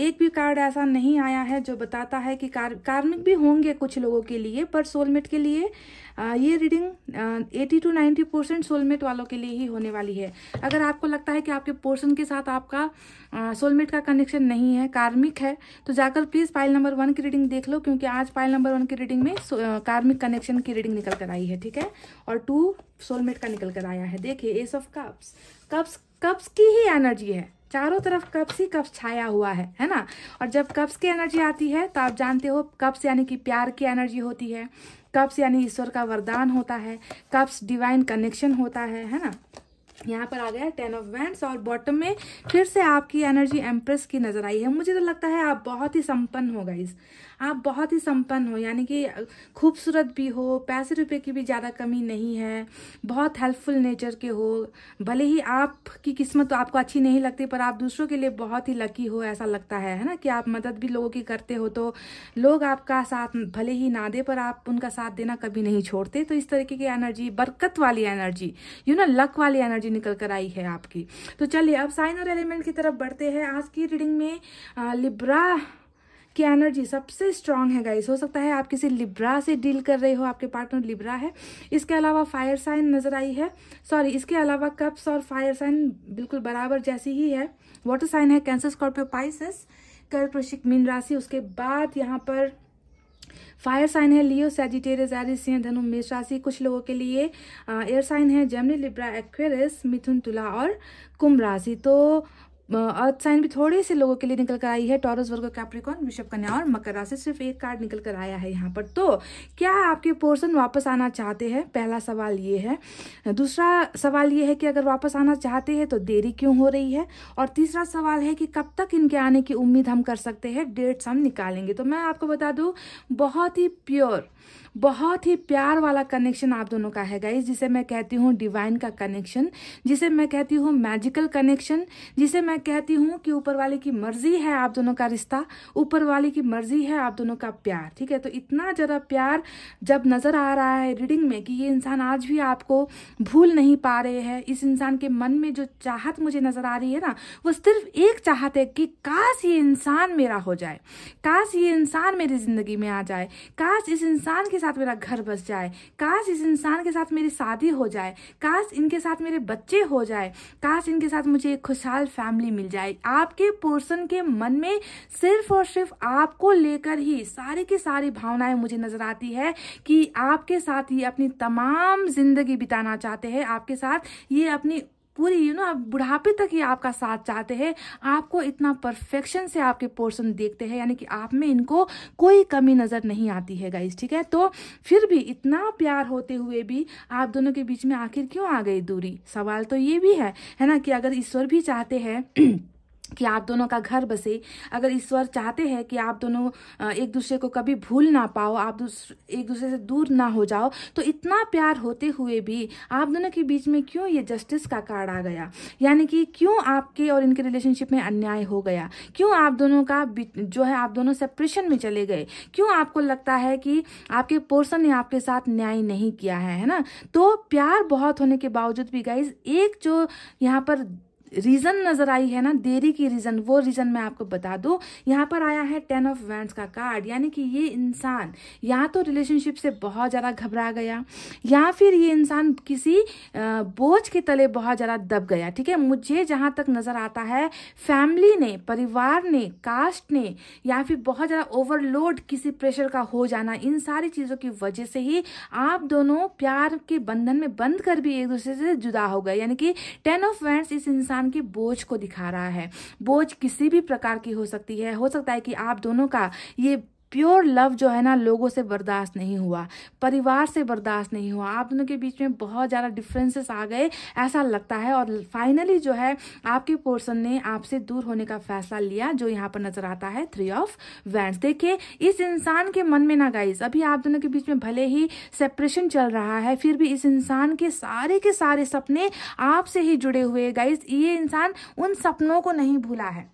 एक भी कार्ड ऐसा नहीं आया है जो बताता है कि कार, कार्मिक भी होंगे कुछ लोगों के लिए पर सोलमेट के लिए आ, ये reading eighty two ninety percent soulmate वालों के लिए ही होने वाली है अगर आपको लगता है कि आपके पोर्सन के साथ आपका आ, सोलमेट का कनेक्शन नहीं है कार्मिक है तो जाकर प्लीज़ पाइल नंबर वन की रीडिंग देख लो क्योंकि आज पाइल नंबर वन की रीडिंग में आ, कार्मिक कनेक्शन की रीडिंग निकल कर आई है ठीक है और टू सोलमेट का निकल कर आया है देखिए ace of cups cups cups की ही एनर्जी है चारों तरफ कप्स ही कप्स छाया हुआ है है ना और जब कप्स की एनर्जी आती है तो आप जानते हो कप्स यानी कि प्यार की एनर्जी होती है कप्स यानी ईश्वर का वरदान होता है कप्स डिवाइन कनेक्शन होता है है ना यहाँ पर आ गया टेन ऑफ वैंड्स और बॉटम में फिर से आपकी एनर्जी एम्प्रेस की नजर आई है मुझे तो लगता है आप बहुत ही संपन्न हो गई आप बहुत ही संपन्न हो यानी कि खूबसूरत भी हो पैसे रुपए की भी ज़्यादा कमी नहीं है बहुत हेल्पफुल नेचर के हो भले ही आपकी किस्मत तो आपको अच्छी नहीं लगती पर आप दूसरों के लिए बहुत ही लकी हो ऐसा लगता है है ना कि आप मदद भी लोगों की करते हो तो लोग आपका साथ भले ही ना दे पर आप उनका साथ देना कभी नहीं छोड़ते तो इस तरीके की एनर्जी बरकत वाली एनर्जी यू ना लक वाली एनर्जी निकल कर आई है आपकी तो चलिए अब साइन और एलिमेंट की तरफ बढ़ते हैं आज की रीडिंग में लिब्रा की एनर्जी सबसे स्ट्रांग है गाइस हो सकता है आप किसी लिब्रा से डील कर रहे हो आपके पार्टनर लिब्रा है इसके अलावा फायर साइन नजर आई है सॉरी इसके अलावा कप्स और फायर साइन बिल्कुल बराबर जैसी ही है वाटर साइन है कैंसर स्कॉर्पियो पाइसिस कर्क वृश्चिक मीन राशि उसके बाद यहाँ पर फायर साइन है लियो सैजिटेरियस एरिस सिंह धनु मेष राशि कुछ लोगों के लिए एयर साइन है जेमनी लिब्रा एक्वेरिस मिथुन तुला और कुंभ राशि तो अर्थ साइन भी थोड़े से लोगों के लिए निकल कर आई है टॉरस वर्ग कैप्रिकॉन विषभ कन्या और मकर राशि सिर्फ एक कार्ड निकल कर आया है यहाँ पर तो क्या आपके पोर्सन वापस आना चाहते हैं पहला सवाल ये है दूसरा सवाल ये है कि अगर वापस आना चाहते हैं तो देरी क्यों हो रही है और तीसरा सवाल है कि कब तक इनके आने की उम्मीद हम कर सकते हैं डेट्स हम निकालेंगे तो मैं आपको बता दूँ बहुत ही प्योर बहुत ही प्यार वाला कनेक्शन आप दोनों का है गाइज जिसे मैं कहती हूँ डिवाइन का कनेक्शन जिसे मैं कहती हूँ मैजिकल कनेक्शन जिसे मैं कहती हूँ कि ऊपर वाले की मर्जी है आप दोनों का रिश्ता ऊपर वाले की मर्जी है आप दोनों का प्यार ठीक है तो इतना ज़्यादा प्यार जब नज़र आ रहा है रीडिंग में कि ये इंसान आज भी आपको भूल नहीं पा रहे हैं इस इंसान के मन में जो चाहत मुझे नज़र आ रही है ना वो सिर्फ एक चाहत है कि काश ये इंसान मेरा हो जाए काश ये इंसान मेरी ज़िंदगी में आ जाए काश इस इंसान के साथ मेरा घर बस जाए काश इस इंसान के साथ मेरी शादी हो जाए काश इनके साथ मेरे बच्चे हो जाए काश इनके साथ मुझे एक खुशहाल फैमिली मिल जाए आपके पोर्सन के मन में सिर्फ और सिर्फ आपको लेकर ही सारी की सारी भावनाएं मुझे नजर आती है कि आपके साथ ये अपनी तमाम जिंदगी बिताना चाहते हैं आपके साथ ये अपनी पूरी यू नो आप बुढ़ापे तक ही आपका साथ चाहते हैं आपको इतना परफेक्शन से आपके पोर्सन देखते हैं यानी कि आप में इनको कोई कमी नज़र नहीं आती है गाइज ठीक है तो फिर भी इतना प्यार होते हुए भी आप दोनों के बीच में आखिर क्यों आ गई दूरी सवाल तो ये भी है है ना कि अगर ईश्वर भी चाहते हैं कि आप दोनों का घर बसे अगर ईश्वर चाहते हैं कि आप दोनों एक दूसरे को कभी भूल ना पाओ आप एक दूसरे से दूर ना हो जाओ तो इतना प्यार होते हुए भी आप दोनों के बीच में क्यों ये जस्टिस का कार्ड आ गया यानी कि क्यों आपके और इनके रिलेशनशिप में अन्याय हो गया क्यों आप दोनों का जो है आप दोनों सेपरेशन में चले गए क्यों आपको लगता है कि आपके पोर्सन ने आपके साथ न्याय नहीं किया है है ना तो प्यार बहुत होने के बावजूद भी गाइज एक जो यहाँ पर रीज़न नज़र आई है ना देरी की रीज़न वो रीज़न मैं आपको बता दूँ यहाँ पर आया है टेन ऑफ वैंड्स का कार्ड यानी कि ये इंसान या तो रिलेशनशिप से बहुत ज़्यादा घबरा गया या फिर ये इंसान किसी बोझ के तले बहुत ज़्यादा दब गया ठीक है मुझे जहाँ तक नज़र आता है फैमिली ने परिवार ने कास्ट ने या फिर बहुत ज़्यादा ओवरलोड किसी प्रेशर का हो जाना इन सारी चीज़ों की वजह से ही आप दोनों प्यार के बंधन में बंद कर भी एक दूसरे से जुदा हो गए यानी कि टेन ऑफ वैंड्स इस इंसान इंसान के बोझ को दिखा रहा है बोझ किसी भी प्रकार की हो सकती है हो सकता है कि आप दोनों का ये प्योर लव जो है ना लोगों से बर्दाश्त नहीं हुआ परिवार से बर्दाश्त नहीं हुआ आप दोनों के बीच में बहुत ज़्यादा डिफ्रेंसेस आ गए ऐसा लगता है और फाइनली जो है आपके पोर्सन ने आपसे दूर होने का फैसला लिया जो यहाँ पर नजर आता है थ्री ऑफ वैंड देखिए इस इंसान के मन में ना गाइज अभी आप दोनों के बीच में भले ही सेपरेशन चल रहा है फिर भी इस इंसान के सारे के सारे सपने आपसे ही जुड़े हुए गाइज ये इंसान उन सपनों को नहीं भूला है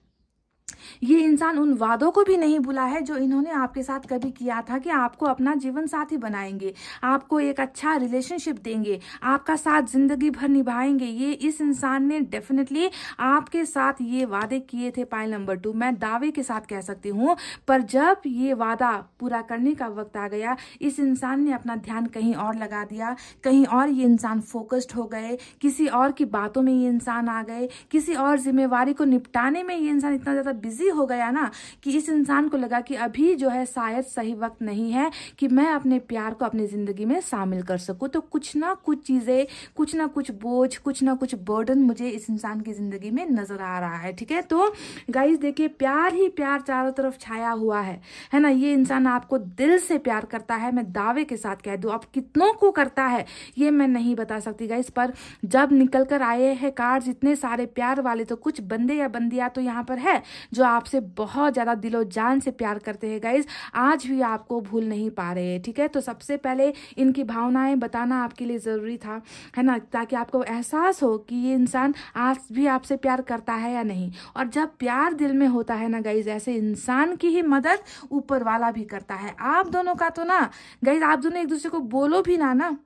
ये इंसान उन वादों को भी नहीं भुला है जो इन्होंने आपके साथ कभी किया था कि आपको अपना जीवन साथी बनाएंगे आपको एक अच्छा रिलेशनशिप देंगे आपका साथ जिंदगी भर निभाएंगे ये इस इंसान ने डेफिनेटली आपके साथ ये वादे किए थे पाइल नंबर टू मैं दावे के साथ कह सकती हूँ पर जब ये वादा पूरा करने का वक्त आ गया इस इंसान ने अपना ध्यान कहीं और लगा दिया कहीं और ये इंसान फोकस्ड हो गए किसी और की बातों में ये इंसान आ गए किसी और जिम्मेवारी को निपटाने में ये इंसान इतना ज़्यादा बिजी हो गया ना कि इस इंसान को लगा कि अभी जो है शायद सही वक्त नहीं है कि मैं अपने प्यार को अपनी जिंदगी में शामिल कर सकूँ तो कुछ ना कुछ चीजें कुछ ना कुछ बोझ कुछ ना कुछ बर्डन मुझे इस इंसान की जिंदगी में नजर आ रहा है ठीक है तो गाइज देखिए प्यार ही प्यार चारों तरफ छाया हुआ है है ना ये इंसान आपको दिल से प्यार करता है मैं दावे के साथ कह दू अब कितनों को करता है ये मैं नहीं बता सकती गाइज पर जब निकल कर आए हैं कार्ड इतने सारे प्यार वाले तो कुछ बंदे या बंदिया तो यहाँ पर है जो आपसे बहुत ज़्यादा दिलो जान से प्यार करते हैं गाइज आज भी आपको भूल नहीं पा रहे हैं ठीक है तो सबसे पहले इनकी भावनाएं बताना आपके लिए ज़रूरी था है ना ताकि आपको एहसास हो कि ये इंसान आज भी आपसे प्यार करता है या नहीं और जब प्यार दिल में होता है ना गाइज ऐसे इंसान की ही मदद ऊपर वाला भी करता है आप दोनों का तो ना गाइज आप दोनों एक दूसरे को बोलो भी ना ना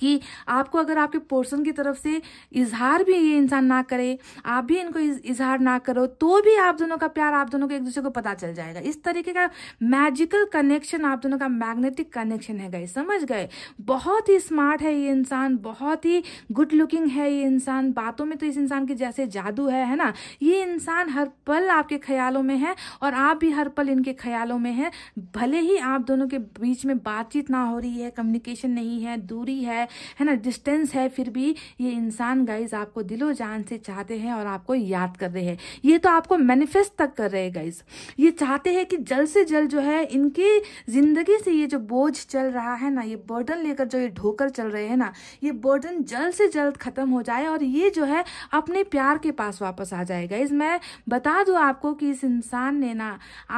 कि आपको अगर आपके पोर्सन की तरफ से इजहार भी ये इंसान ना करे आप भी इनको इजहार ना करो तो भी आप दोनों का प्यार आप दोनों को एक दूसरे को पता चल जाएगा इस तरीके का मैजिकल कनेक्शन आप दोनों का मैग्नेटिक कनेक्शन है गए समझ गए बहुत ही स्मार्ट है ये इंसान बहुत ही गुड लुकिंग है ये इंसान बातों में तो इस इंसान के जैसे जादू है है ना ये इंसान हर पल आपके ख्यालों में है और आप भी हर पल इनके ख्यालों में है भले ही आप दोनों के बीच में बातचीत ना हो रही है कम्युनिकेशन नहीं है दूरी है है है ना डिस्टेंस है फिर भी ये इंसान गाइज आपको दिलो जान से चाहते हैं और आपको याद कर रहे हैं ये तो आपको मैनिफेस्ट तक कर रहे हैं गाइज ये चाहते हैं कि जल्द से जल्द जो है इनकी ज़िंदगी से ये जो बोझ चल रहा है ना ये बर्डन लेकर जो ये ढोकर चल रहे हैं ना ये बर्डन जल्द से जल्द ख़त्म हो जाए और ये जो है अपने प्यार के पास वापस आ जाए गाइज मैं बता दू आपको कि इस इंसान ने ना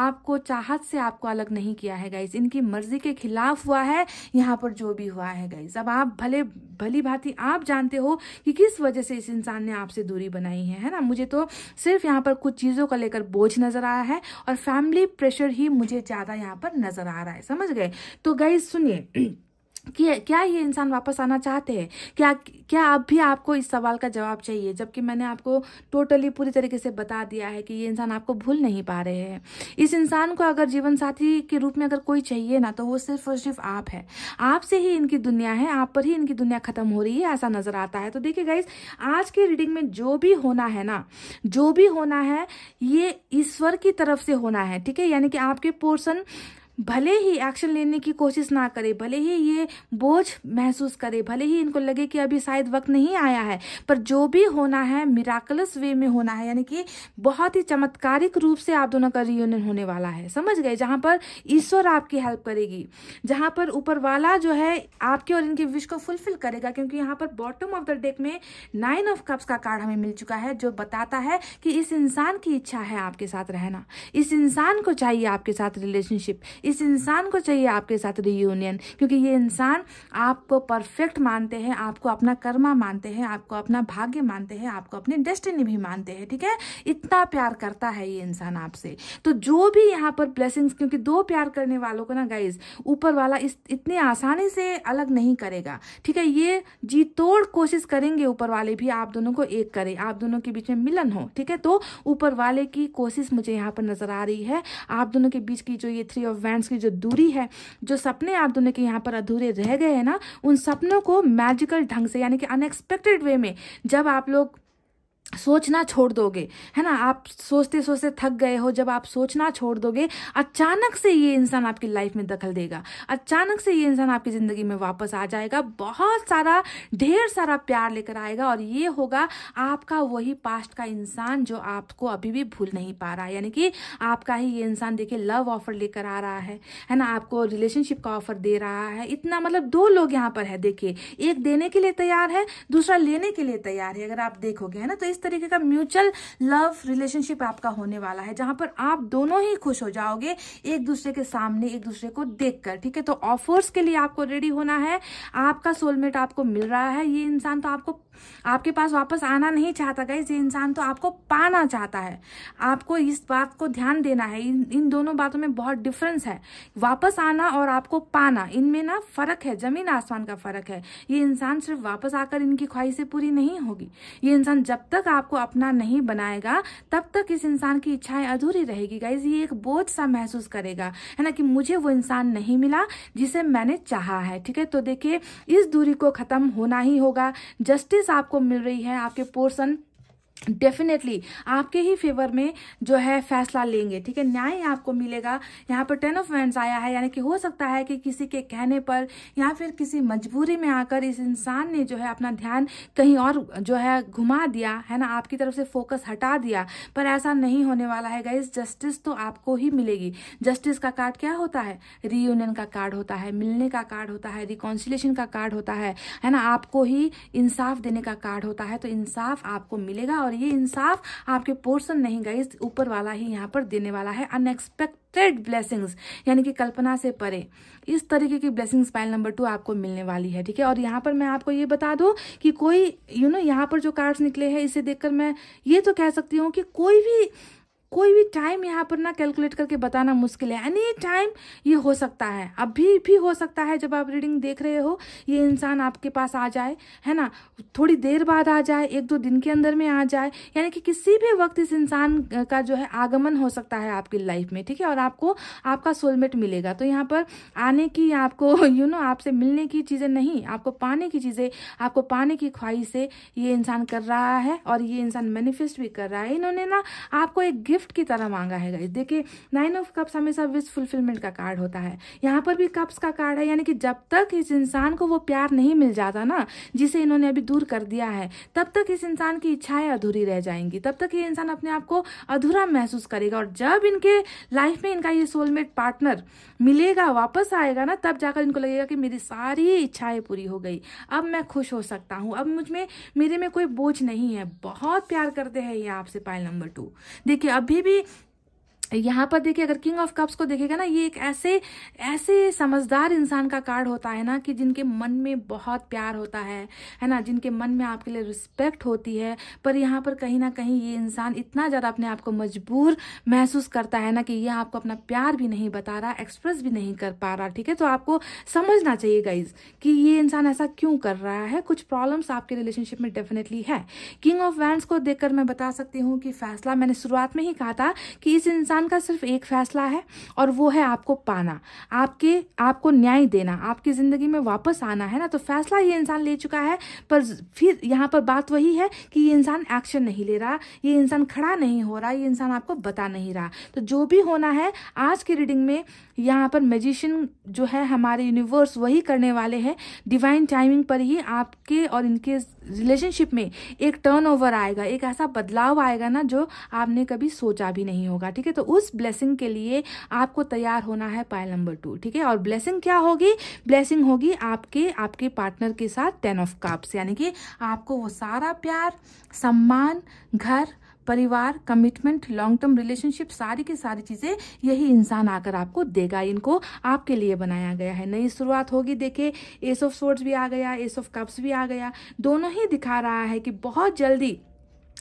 आपको चाहत से आपको अलग नहीं किया है गाइज इनकी मर्जी के खिलाफ हुआ है यहाँ पर जो भी हुआ है गाइज अब आप भले भली भांति आप जानते हो कि किस वजह से इस इंसान ने आपसे दूरी बनाई है है ना मुझे तो सिर्फ यहाँ पर कुछ चीज़ों का लेकर बोझ नज़र आया है और फैमिली प्रेशर ही मुझे ज़्यादा यहाँ पर नज़र आ रहा है समझ गए तो गई सुनिए कि क्या ये इंसान वापस आना चाहते हैं क्या क्या अब भी आपको इस सवाल का जवाब चाहिए जबकि मैंने आपको टोटली पूरी तरीके से बता दिया है कि ये इंसान आपको भूल नहीं पा रहे हैं इस इंसान को अगर जीवन साथी के रूप में अगर कोई चाहिए ना तो वो सिर्फ और सिर्फ आप है आपसे ही इनकी दुनिया है आप पर ही इनकी दुनिया खत्म हो रही है ऐसा नजर आता है तो देखिए गाइज आज की रीडिंग में जो भी होना है ना जो भी होना है ये ईश्वर की तरफ से होना है ठीक है यानी कि आपके पोर्सन भले ही एक्शन लेने की कोशिश ना करे भले ही ये बोझ महसूस करे भले ही इनको लगे कि अभी शायद वक्त नहीं आया है पर जो भी होना है मिराकलस वे में होना है यानी कि बहुत ही चमत्कारिक रूप से आप दोनों का रियूनियन होने वाला है समझ गए जहां पर ईश्वर आपकी हेल्प करेगी जहाँ पर ऊपर वाला जो है आपके और इनकी विश को फुलफिल करेगा क्योंकि यहाँ पर बॉटम ऑफ द डेक में नाइन ऑफ कप्स का कार्ड हमें मिल चुका है जो बताता है कि इस इंसान की इच्छा है आपके साथ रहना इस इंसान को चाहिए आपके साथ रिलेशनशिप इस इंसान को चाहिए आपके साथ रियूनियन क्योंकि ये इंसान आपको परफेक्ट मानते हैं आपको अपना कर्मा मानते हैं आपको अपना भाग्य मानते हैं आपको अपनी डेस्टिनी भी मानते हैं ठीक है इतना प्यार करता है ये इंसान आपसे तो जो भी यहाँ पर ब्लेसिंग्स क्योंकि दो प्यार करने वालों को ना गाइज ऊपर वाला इस इतनी आसानी से अलग नहीं करेगा ठीक है ये जी तोड़ कोशिश करेंगे ऊपर वाले भी आप दोनों को एक करें आप दोनों के बीच में मिलन हो ठीक है तो ऊपर वाले की कोशिश मुझे यहाँ पर नजर आ रही है आप दोनों के बीच की जो ये थ्री ऑफ वैन प्लान्स की जो दूरी है जो सपने आप दोनों के यहाँ पर अधूरे रह गए हैं ना उन सपनों को मैजिकल ढंग से यानी कि अनएक्सपेक्टेड वे में जब आप लोग सोचना छोड़ दोगे है ना आप सोचते सोचते थक गए हो जब आप सोचना छोड़ दोगे अचानक से ये इंसान आपकी लाइफ में दखल देगा अचानक से ये इंसान आपकी ज़िंदगी में वापस आ जाएगा बहुत सारा ढेर सारा प्यार लेकर आएगा और ये होगा आपका वही पास्ट का इंसान जो आपको अभी भी भूल नहीं पा रहा यानी कि आपका ही ये इंसान देखिए लव ऑफर लेकर आ रहा है है ना आपको रिलेशनशिप का ऑफर दे रहा है इतना मतलब दो लोग यहाँ पर है देखिए एक देने के लिए तैयार है दूसरा लेने के लिए तैयार है अगर आप देखोगे है ना तो इस तरीके का म्यूचुअल लव रिलेशनशिप आपका होने वाला है जहां पर आप दोनों ही खुश हो जाओगे एक दूसरे के सामने एक दूसरे को देखकर ठीक है तो ऑफर्स के लिए आपको रेडी होना है आपका सोलमेट आपको मिल रहा है ये इंसान तो आपको आपके पास वापस आना नहीं चाहता गाइज ये इंसान तो आपको पाना चाहता है आपको इस बात को ध्यान देना है इन इन दोनों बातों में बहुत डिफरेंस है वापस आना और आपको पाना इनमें ना फ़र्क है ज़मीन आसमान का फ़र्क है ये इंसान सिर्फ वापस आकर इनकी ख्वाहिशें पूरी नहीं होगी ये इंसान जब तक आपको अपना नहीं बनाएगा तब तक इस इंसान की इच्छाएं अधूरी रहेगी गाइज ये एक बोझ सा महसूस करेगा है ना कि मुझे वो इंसान नहीं मिला जिसे मैंने चाहा है ठीक है तो देखिये इस दूरी को ख़त्म होना ही होगा जस्टिस आपको मिल रही है आपके पोर्सन डेफिनेटली आपके ही फेवर में जो है फैसला लेंगे ठीक है न्याय आपको मिलेगा यहाँ पर टेन ऑफ वैंड आया है यानी कि हो सकता है कि किसी के कहने पर या फिर किसी मजबूरी में आकर इस इंसान ने जो है अपना ध्यान कहीं और जो है घुमा दिया है ना आपकी तरफ से फोकस हटा दिया पर ऐसा नहीं होने वाला है गाइज जस्टिस तो आपको ही मिलेगी जस्टिस का कार्ड क्या होता है रीयूनियन का कार्ड होता है मिलने का कार्ड होता है रिकॉन्सिलेशन का कार्ड होता है है ना आपको ही इंसाफ देने का कार्ड होता है तो इंसाफ आपको मिलेगा और ये इंसाफ आपके पोर्सन नहीं गए ऊपर वाला ही यहाँ पर देने वाला है अनएक्सपेक्ट अनलिमिटेड ब्लेसिंग्स यानी कि कल्पना से परे इस तरीके की ब्लेसिंग्स पाइल नंबर टू आपको मिलने वाली है ठीक है और यहाँ पर मैं आपको ये बता दूँ कि कोई यू you नो know, यहाँ पर जो कार्ड्स निकले हैं इसे देखकर मैं ये तो कह सकती हूँ कि कोई भी कोई भी टाइम यहाँ पर ना कैलकुलेट करके बताना मुश्किल है एनी टाइम ये हो सकता है अभी भी हो सकता है जब आप रीडिंग देख रहे हो ये इंसान आपके पास आ जाए है ना थोड़ी देर बाद आ जाए एक दो दिन के अंदर में आ जाए यानी कि किसी भी वक्त इस इंसान का जो है आगमन हो सकता है आपकी लाइफ में ठीक है और आपको आपका सोलमेट मिलेगा तो यहाँ पर आने की आपको यू नो आपसे मिलने की चीज़ें नहीं आपको पाने की चीज़ें आपको पाने की ख्वाहिशें ये इंसान कर रहा है और ये इंसान मैनिफेस्ट भी कर रहा है इन्होंने ना आपको एक गिफ्ट गिफ्ट की तरह मांगा है गाइज देखिए नाइन ऑफ कप्स हमेशा विश फुलफिलमेंट का कार्ड होता है यहाँ पर भी कप्स का कार्ड है यानी कि जब तक इस इंसान को वो प्यार नहीं मिल जाता ना जिसे इन्होंने अभी दूर कर दिया है तब तक इस इंसान की इच्छाएं अधूरी रह जाएंगी तब तक ये इंसान अपने आप को अधूरा महसूस करेगा और जब इनके लाइफ में इनका ये सोलमेट पार्टनर मिलेगा वापस आएगा ना तब जाकर इनको लगेगा कि मेरी सारी इच्छाएं पूरी हो गई अब मैं खुश हो सकता हूँ अब मुझ में मेरे में कोई बोझ नहीं है बहुत प्यार करते हैं ये आपसे पाइल नंबर टू देखिए अब Habibi यहाँ पर देखिए अगर किंग ऑफ कप्स को देखेगा ना ये एक ऐसे ऐसे समझदार इंसान का कार्ड होता है ना कि जिनके मन में बहुत प्यार होता है है ना जिनके मन में आपके लिए रिस्पेक्ट होती है पर यहाँ पर कहीं ना कहीं ये इंसान इतना ज़्यादा अपने आप को मजबूर महसूस करता है ना कि ये आपको अपना प्यार भी नहीं बता रहा एक्सप्रेस भी नहीं कर पा रहा ठीक है तो आपको समझना चाहिए गाइज कि ये इंसान ऐसा क्यों कर रहा है कुछ प्रॉब्लम्स आपके रिलेशनशिप में डेफिनेटली है किंग ऑफ वैंड्स को देखकर मैं बता सकती हूँ कि फैसला मैंने शुरुआत में ही कहा था कि इस इंसान भगवान का सिर्फ एक फैसला है और वो है आपको पाना आपके आपको न्याय देना आपकी ज़िंदगी में वापस आना है ना तो फैसला ये इंसान ले चुका है पर फिर यहाँ पर बात वही है कि ये इंसान एक्शन नहीं ले रहा ये इंसान खड़ा नहीं हो रहा ये इंसान आपको बता नहीं रहा तो जो भी होना है आज की रीडिंग में यहाँ पर मेजिशियन जो है हमारे यूनिवर्स वही करने वाले हैं डिवाइन टाइमिंग पर ही आपके और इनके रिलेशनशिप में एक टर्न ओवर आएगा एक ऐसा बदलाव आएगा ना जो आपने कभी सोचा भी नहीं होगा ठीक है तो उस ब्लेसिंग के लिए आपको तैयार होना है पायल नंबर टू ठीक है और ब्लेसिंग क्या होगी ब्लेसिंग होगी आपके आपके पार्टनर के साथ टेन ऑफ कप्स यानी कि आपको वो सारा प्यार सम्मान घर परिवार कमिटमेंट लॉन्ग टर्म रिलेशनशिप सारी की सारी चीज़ें यही इंसान आकर आपको देगा इनको आपके लिए बनाया गया है नई शुरुआत होगी देखे एस ऑफ सोर्ट्स भी आ गया एस ऑफ कप्स भी आ गया दोनों ही दिखा रहा है कि बहुत जल्दी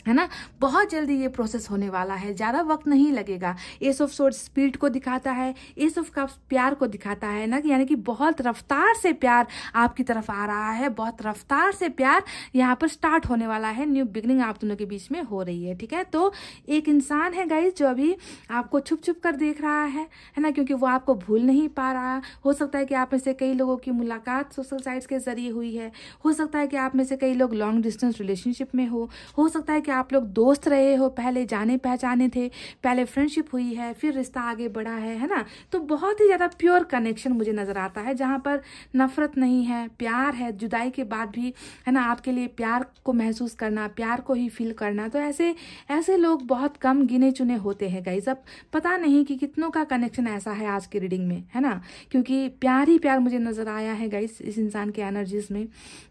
है ना बहुत जल्दी ये प्रोसेस होने वाला है ज़्यादा वक्त नहीं लगेगा एस ऑफ सोर्ड स्पीड को दिखाता है एस ऑफ कप प्यार को दिखाता है ना कि यानी कि बहुत रफ्तार से प्यार आपकी तरफ आ रहा है बहुत रफ्तार से प्यार यहाँ पर स्टार्ट होने वाला है न्यू बिगनिंग आप दोनों के बीच में हो रही है ठीक है तो एक इंसान है गाइज जो अभी आपको छुप छुप कर देख रहा है है ना क्योंकि वो आपको भूल नहीं पा रहा हो सकता है कि आप में से कई लोगों की मुलाकात सोशल साइट्स के जरिए हुई है हो सकता है कि आप में से कई लोग लॉन्ग डिस्टेंस रिलेशनशिप में हो सकता है कि आप लोग दोस्त रहे हो पहले जाने पहचाने थे पहले फ्रेंडशिप हुई है फिर रिश्ता आगे बढ़ा है है ना तो बहुत ही ज़्यादा प्योर कनेक्शन मुझे नज़र आता है जहाँ पर नफरत नहीं है प्यार है जुदाई के बाद भी है ना आपके लिए प्यार को महसूस करना प्यार को ही फील करना तो ऐसे ऐसे लोग बहुत कम गिने चुने होते हैं गाइज अब पता नहीं कि कितनों का कनेक्शन ऐसा है आज की रीडिंग में है ना क्योंकि प्यार ही प्यार मुझे नज़र आया है गाइज इस इंसान के एनर्जीज में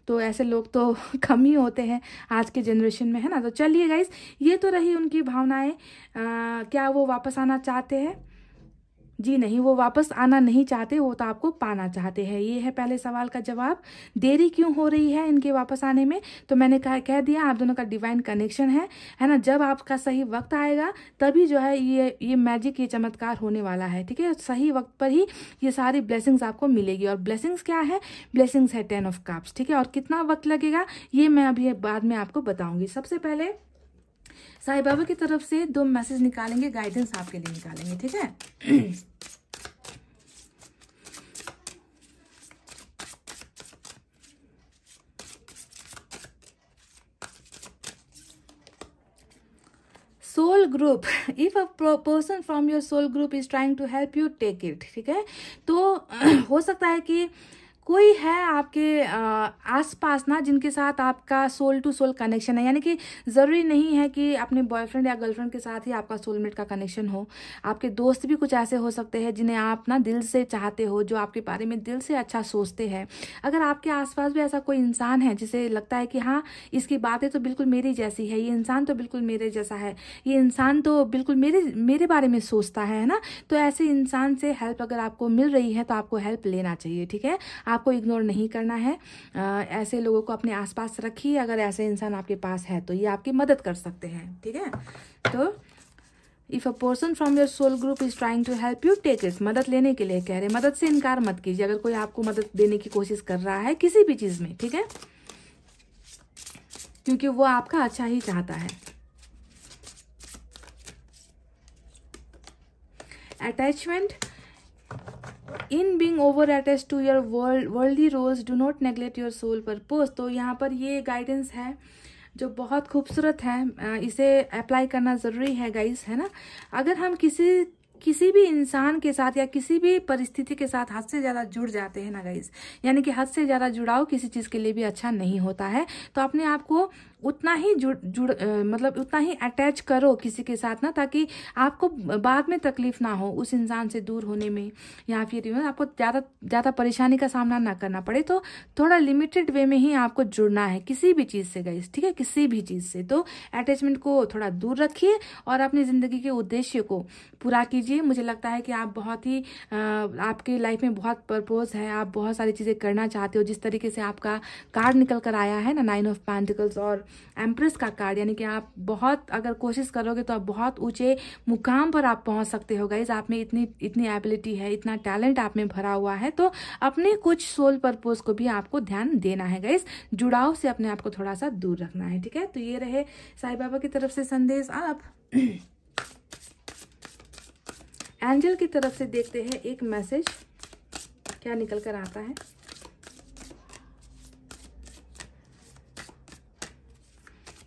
तो ऐसे लोग तो कम ही होते हैं आज के जनरेशन में है ना तो चल चलिए गाइज ये तो रही उनकी भावनाएं क्या वो वापस आना चाहते हैं जी नहीं वो वापस आना नहीं चाहते वो तो आपको पाना चाहते हैं ये है पहले सवाल का जवाब देरी क्यों हो रही है इनके वापस आने में तो मैंने कहा कह दिया आप दोनों का डिवाइन कनेक्शन है है ना जब आपका सही वक्त आएगा तभी जो है ये ये मैजिक ये चमत्कार होने वाला है ठीक है सही वक्त पर ही ये सारी ब्लेसिंग्स आपको मिलेगी और ब्लेसिंग्स क्या है ब्लेसिंग्स है टेन ऑफ काप्स ठीक है और कितना वक्त लगेगा ये मैं अभी बाद में आपको बताऊंगी सबसे पहले साई बाबा की तरफ से दो मैसेज निकालेंगे गाइडेंस आपके लिए निकालेंगे ठीक है soul group if a person from your soul group is trying to help you take it ठीक है तो हो सकता है कि कोई है आपके आसपास ना जिनके साथ आपका सोल टू सोल कनेक्शन है यानी कि ज़रूरी नहीं है कि अपने बॉयफ्रेंड या गर्लफ्रेंड के साथ ही आपका सोलमेट का कनेक्शन हो आपके दोस्त भी कुछ ऐसे हो सकते हैं जिन्हें आप ना दिल से चाहते हो जो आपके बारे में दिल से अच्छा सोचते हैं अगर आपके आसपास भी ऐसा कोई इंसान है जिसे लगता है कि हाँ इसकी बातें तो बिल्कुल मेरी जैसी है ये इंसान तो बिल्कुल मेरे जैसा है ये इंसान तो बिल्कुल मेरे मेरे बारे में सोचता है ना तो ऐसे इंसान से हेल्प अगर आपको मिल रही है तो आपको हेल्प लेना चाहिए ठीक है आपको इग्नोर नहीं करना है आ, ऐसे लोगों को अपने आसपास रखिए अगर ऐसे इंसान आपके पास है तो ये आपकी मदद कर सकते हैं ठीक है तो if a person from your soul group is trying to help you take it मदद लेने के लिए कह रहे मदद से इनकार मत कीजिए अगर कोई आपको मदद देने की कोशिश कर रहा है किसी भी चीज़ में ठीक है क्योंकि वो आपका अच्छा ही चाहता है attachment in being over attach to your world worldly roles do not neglect your soul purpose तो यहाँ पर ये गाइडेंस है जो बहुत खूबसूरत है इसे अप्लाई करना ज़रूरी है गाइस है ना अगर हम किसी किसी भी इंसान के साथ या किसी भी परिस्थिति के साथ हद से ज़्यादा जुड़ जाते हैं ना गाइस यानी कि हद से ज़्यादा जुड़ाव किसी चीज़ के लिए भी अच्छा नहीं होता है तो अपने आप को उतना ही जुड़ जुड़ मतलब उतना ही अटैच करो किसी के साथ ना ताकि आपको बाद में तकलीफ ना हो उस इंसान से दूर होने में या फिर आपको ज़्यादा ज़्यादा परेशानी का सामना ना करना पड़े तो थोड़ा लिमिटेड वे में ही आपको जुड़ना है किसी भी चीज़ से गई ठीक है किसी भी चीज़ से तो अटैचमेंट को थोड़ा दूर रखिए और अपनी ज़िंदगी के उद्देश्य को पूरा कीजिए मुझे लगता है कि आप बहुत ही आपके लाइफ में बहुत पर्पोज है आप बहुत सारी चीज़ें करना चाहते हो जिस तरीके से आपका कार्ड निकल कर आया है ना नाइन ऑफ पैंटिकल्स और एम्प्रेस का कार्ड यानी कि आप बहुत अगर कोशिश करोगे तो आप बहुत ऊंचे मुकाम पर आप पहुंच सकते हो गाइज आप में इतनी इतनी एबिलिटी है इतना टैलेंट आप में भरा हुआ है तो अपने कुछ सोल पर्पज को भी आपको ध्यान देना है गाइज जुड़ाव से अपने आप को थोड़ा सा दूर रखना है ठीक है तो ये रहे साई बाबा की तरफ से संदेश आप एंजल की तरफ से देखते हैं एक मैसेज क्या निकल कर आता है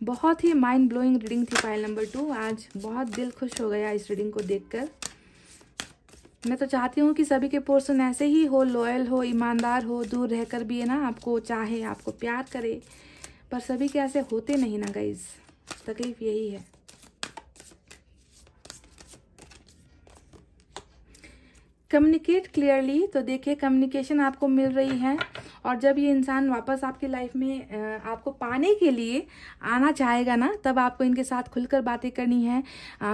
बहुत ही माइंड ब्लोइंग रीडिंग थी फाइल नंबर टू आज बहुत दिल खुश हो गया इस रीडिंग को देखकर मैं तो चाहती हूँ कि सभी के पोर्सन ऐसे ही हो लॉयल हो ईमानदार हो दूर रहकर भी है ना आपको चाहे आपको प्यार करे पर सभी के ऐसे होते नहीं ना गाइज तकलीफ यही है कम्युनिकेट क्लियरली तो देखिए कम्युनिकेशन आपको मिल रही है और जब ये इंसान वापस आपकी लाइफ में आपको पाने के लिए आना चाहेगा ना तब आपको इनके साथ खुलकर बातें करनी है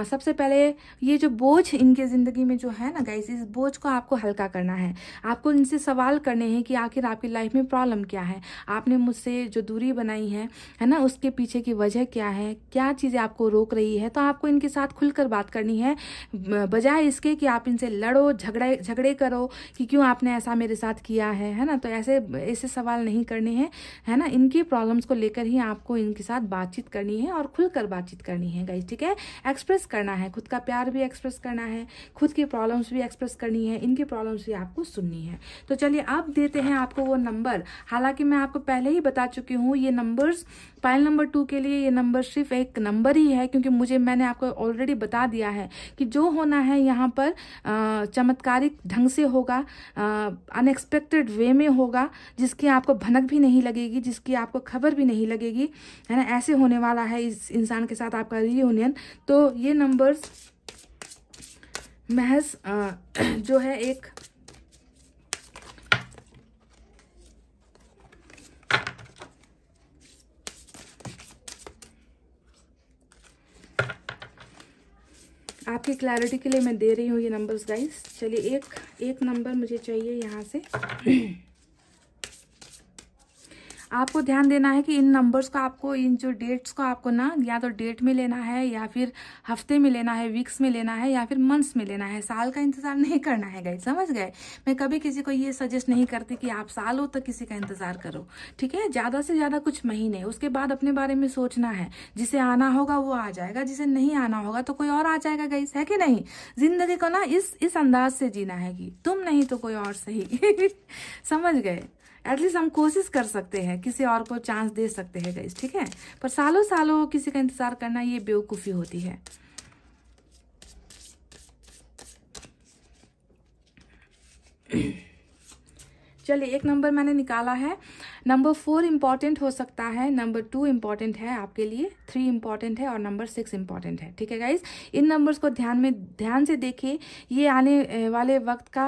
सबसे पहले ये जो बोझ इनके ज़िंदगी में जो है ना गाइस इस बोझ को आपको हल्का करना है आपको इनसे सवाल करने हैं कि आखिर आपकी लाइफ में प्रॉब्लम क्या है आपने मुझसे जो दूरी बनाई है है ना उसके पीछे की वजह क्या है क्या चीज़ें आपको रोक रही है तो आपको इनके साथ खुलकर बात करनी है बजाय इसके कि आप इनसे लड़ो झगड़े झगड़े करो कि क्यों आपने ऐसा मेरे साथ किया है है ना तो ऐसे ऐसे सवाल नहीं करने हैं है ना इनकी प्रॉब्लम्स को लेकर ही आपको इनके साथ बातचीत करनी है और खुलकर बातचीत करनी है गाइज ठीक है एक्सप्रेस करना है खुद का प्यार भी एक्सप्रेस करना है खुद की प्रॉब्लम्स भी एक्सप्रेस करनी है इनकी प्रॉब्लम्स भी आपको सुननी है तो चलिए अब देते हैं आपको वो नंबर हालांकि मैं आपको पहले ही बता चुकी हूँ ये नंबर्स फाइल नंबर टू के लिए ये नंबर सिर्फ एक नंबर ही है क्योंकि मुझे मैंने आपको ऑलरेडी बता दिया है कि जो होना है यहाँ पर चमत्कारिक ढंग से होगा अनएक्सपेक्टेड वे में होगा जिसकी आपको भनक भी नहीं लगेगी जिसकी आपको खबर भी नहीं लगेगी है ना ऐसे होने वाला है इस इंसान के साथ आपका रीयूनियन तो ये नंबर्स महज जो है एक आपकी क्लैरिटी के लिए मैं दे रही हूँ ये नंबर्स गाइस चलिए एक एक नंबर मुझे चाहिए यहाँ से आपको ध्यान देना है कि इन नंबर्स को आपको इन जो डेट्स को आपको ना या तो डेट में लेना है या फिर हफ्ते में लेना है वीक्स में लेना है या फिर मंथ्स में लेना है साल का इंतजार नहीं करना है गई समझ गए मैं कभी किसी को ये सजेस्ट नहीं करती कि आप सालों तक तो किसी का इंतजार करो ठीक है ज्यादा से ज्यादा कुछ महीने उसके बाद अपने बारे में सोचना है जिसे आना होगा वो आ जाएगा जिसे नहीं आना होगा तो कोई और आ जाएगा गई है कि नहीं जिंदगी को ना इस इस अंदाज से जीना है कि तुम नहीं तो कोई और सही समझ गए एटलीस्ट हम कोशिश कर सकते हैं किसी और को चांस दे सकते हैं गाइस ठीक है पर सालों सालों किसी का इंतजार करना ये बेवकूफ़ी होती है चलिए एक नंबर मैंने निकाला है नंबर फोर इंपॉर्टेंट हो सकता है नंबर टू इंपॉर्टेंट है आपके लिए थ्री इंपॉर्टेंट है और नंबर सिक्स इंपॉर्टेंट है ठीक है गाइज इन नंबर्स को ध्यान में ध्यान से देखिए ये आने वाले वक्त का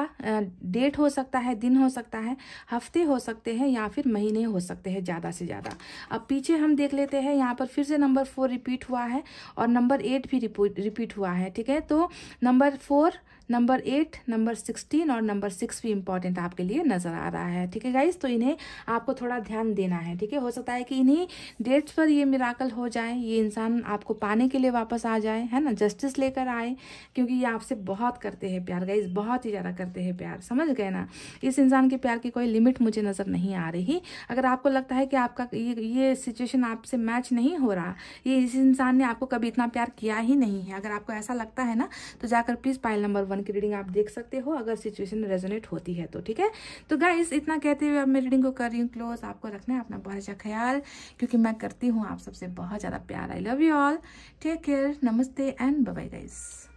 डेट हो सकता है दिन हो सकता है हफ्ते हो सकते हैं या फिर महीने हो सकते हैं ज़्यादा से ज़्यादा अब पीछे हम देख लेते हैं यहाँ पर फिर से नंबर फोर रिपीट हुआ है और नंबर एट भी रिपीट हुआ है ठीक है तो number four number eight number sixteen और नंबर सिक्स भी इंपॉर्टेंट आपके लिए नज़र आ रहा है ठीक है गाइज तो इन्हें आपको थोड़ा ध्यान देना है ठीक है हो सकता है कि इन्हीं डेट्स पर ये मिराकल हो जाए ये इंसान आपको पाने के लिए वापस आ जाए है ना जस्टिस लेकर आए क्योंकि ये आपसे बहुत करते हैं प्यार गाइज बहुत ही ज़्यादा करते हैं प्यार समझ गए ना इस इंसान के प्यार की कोई लिमिट मुझे नज़र नहीं आ रही अगर आपको लगता है कि आपका ये ये सिचुएशन आपसे मैच नहीं हो रहा ये इस इंसान ने आपको कभी इतना प्यार किया ही नहीं है अगर आपको ऐसा लगता है ना तो जाकर please pile number one one की रीडिंग आप देख सकते हो अगर सिचुएशन रेजोनेट होती है तो ठीक है तो गाइस इतना कहते हुए अब मैं रीडिंग को कर रही हूँ क्लोज आपको रखना है अपना बहुत अच्छा ख्याल क्योंकि मैं करती हूँ आप सबसे बहुत ज़्यादा प्यार I love you all take care नमस्ते एंड बाय गाइस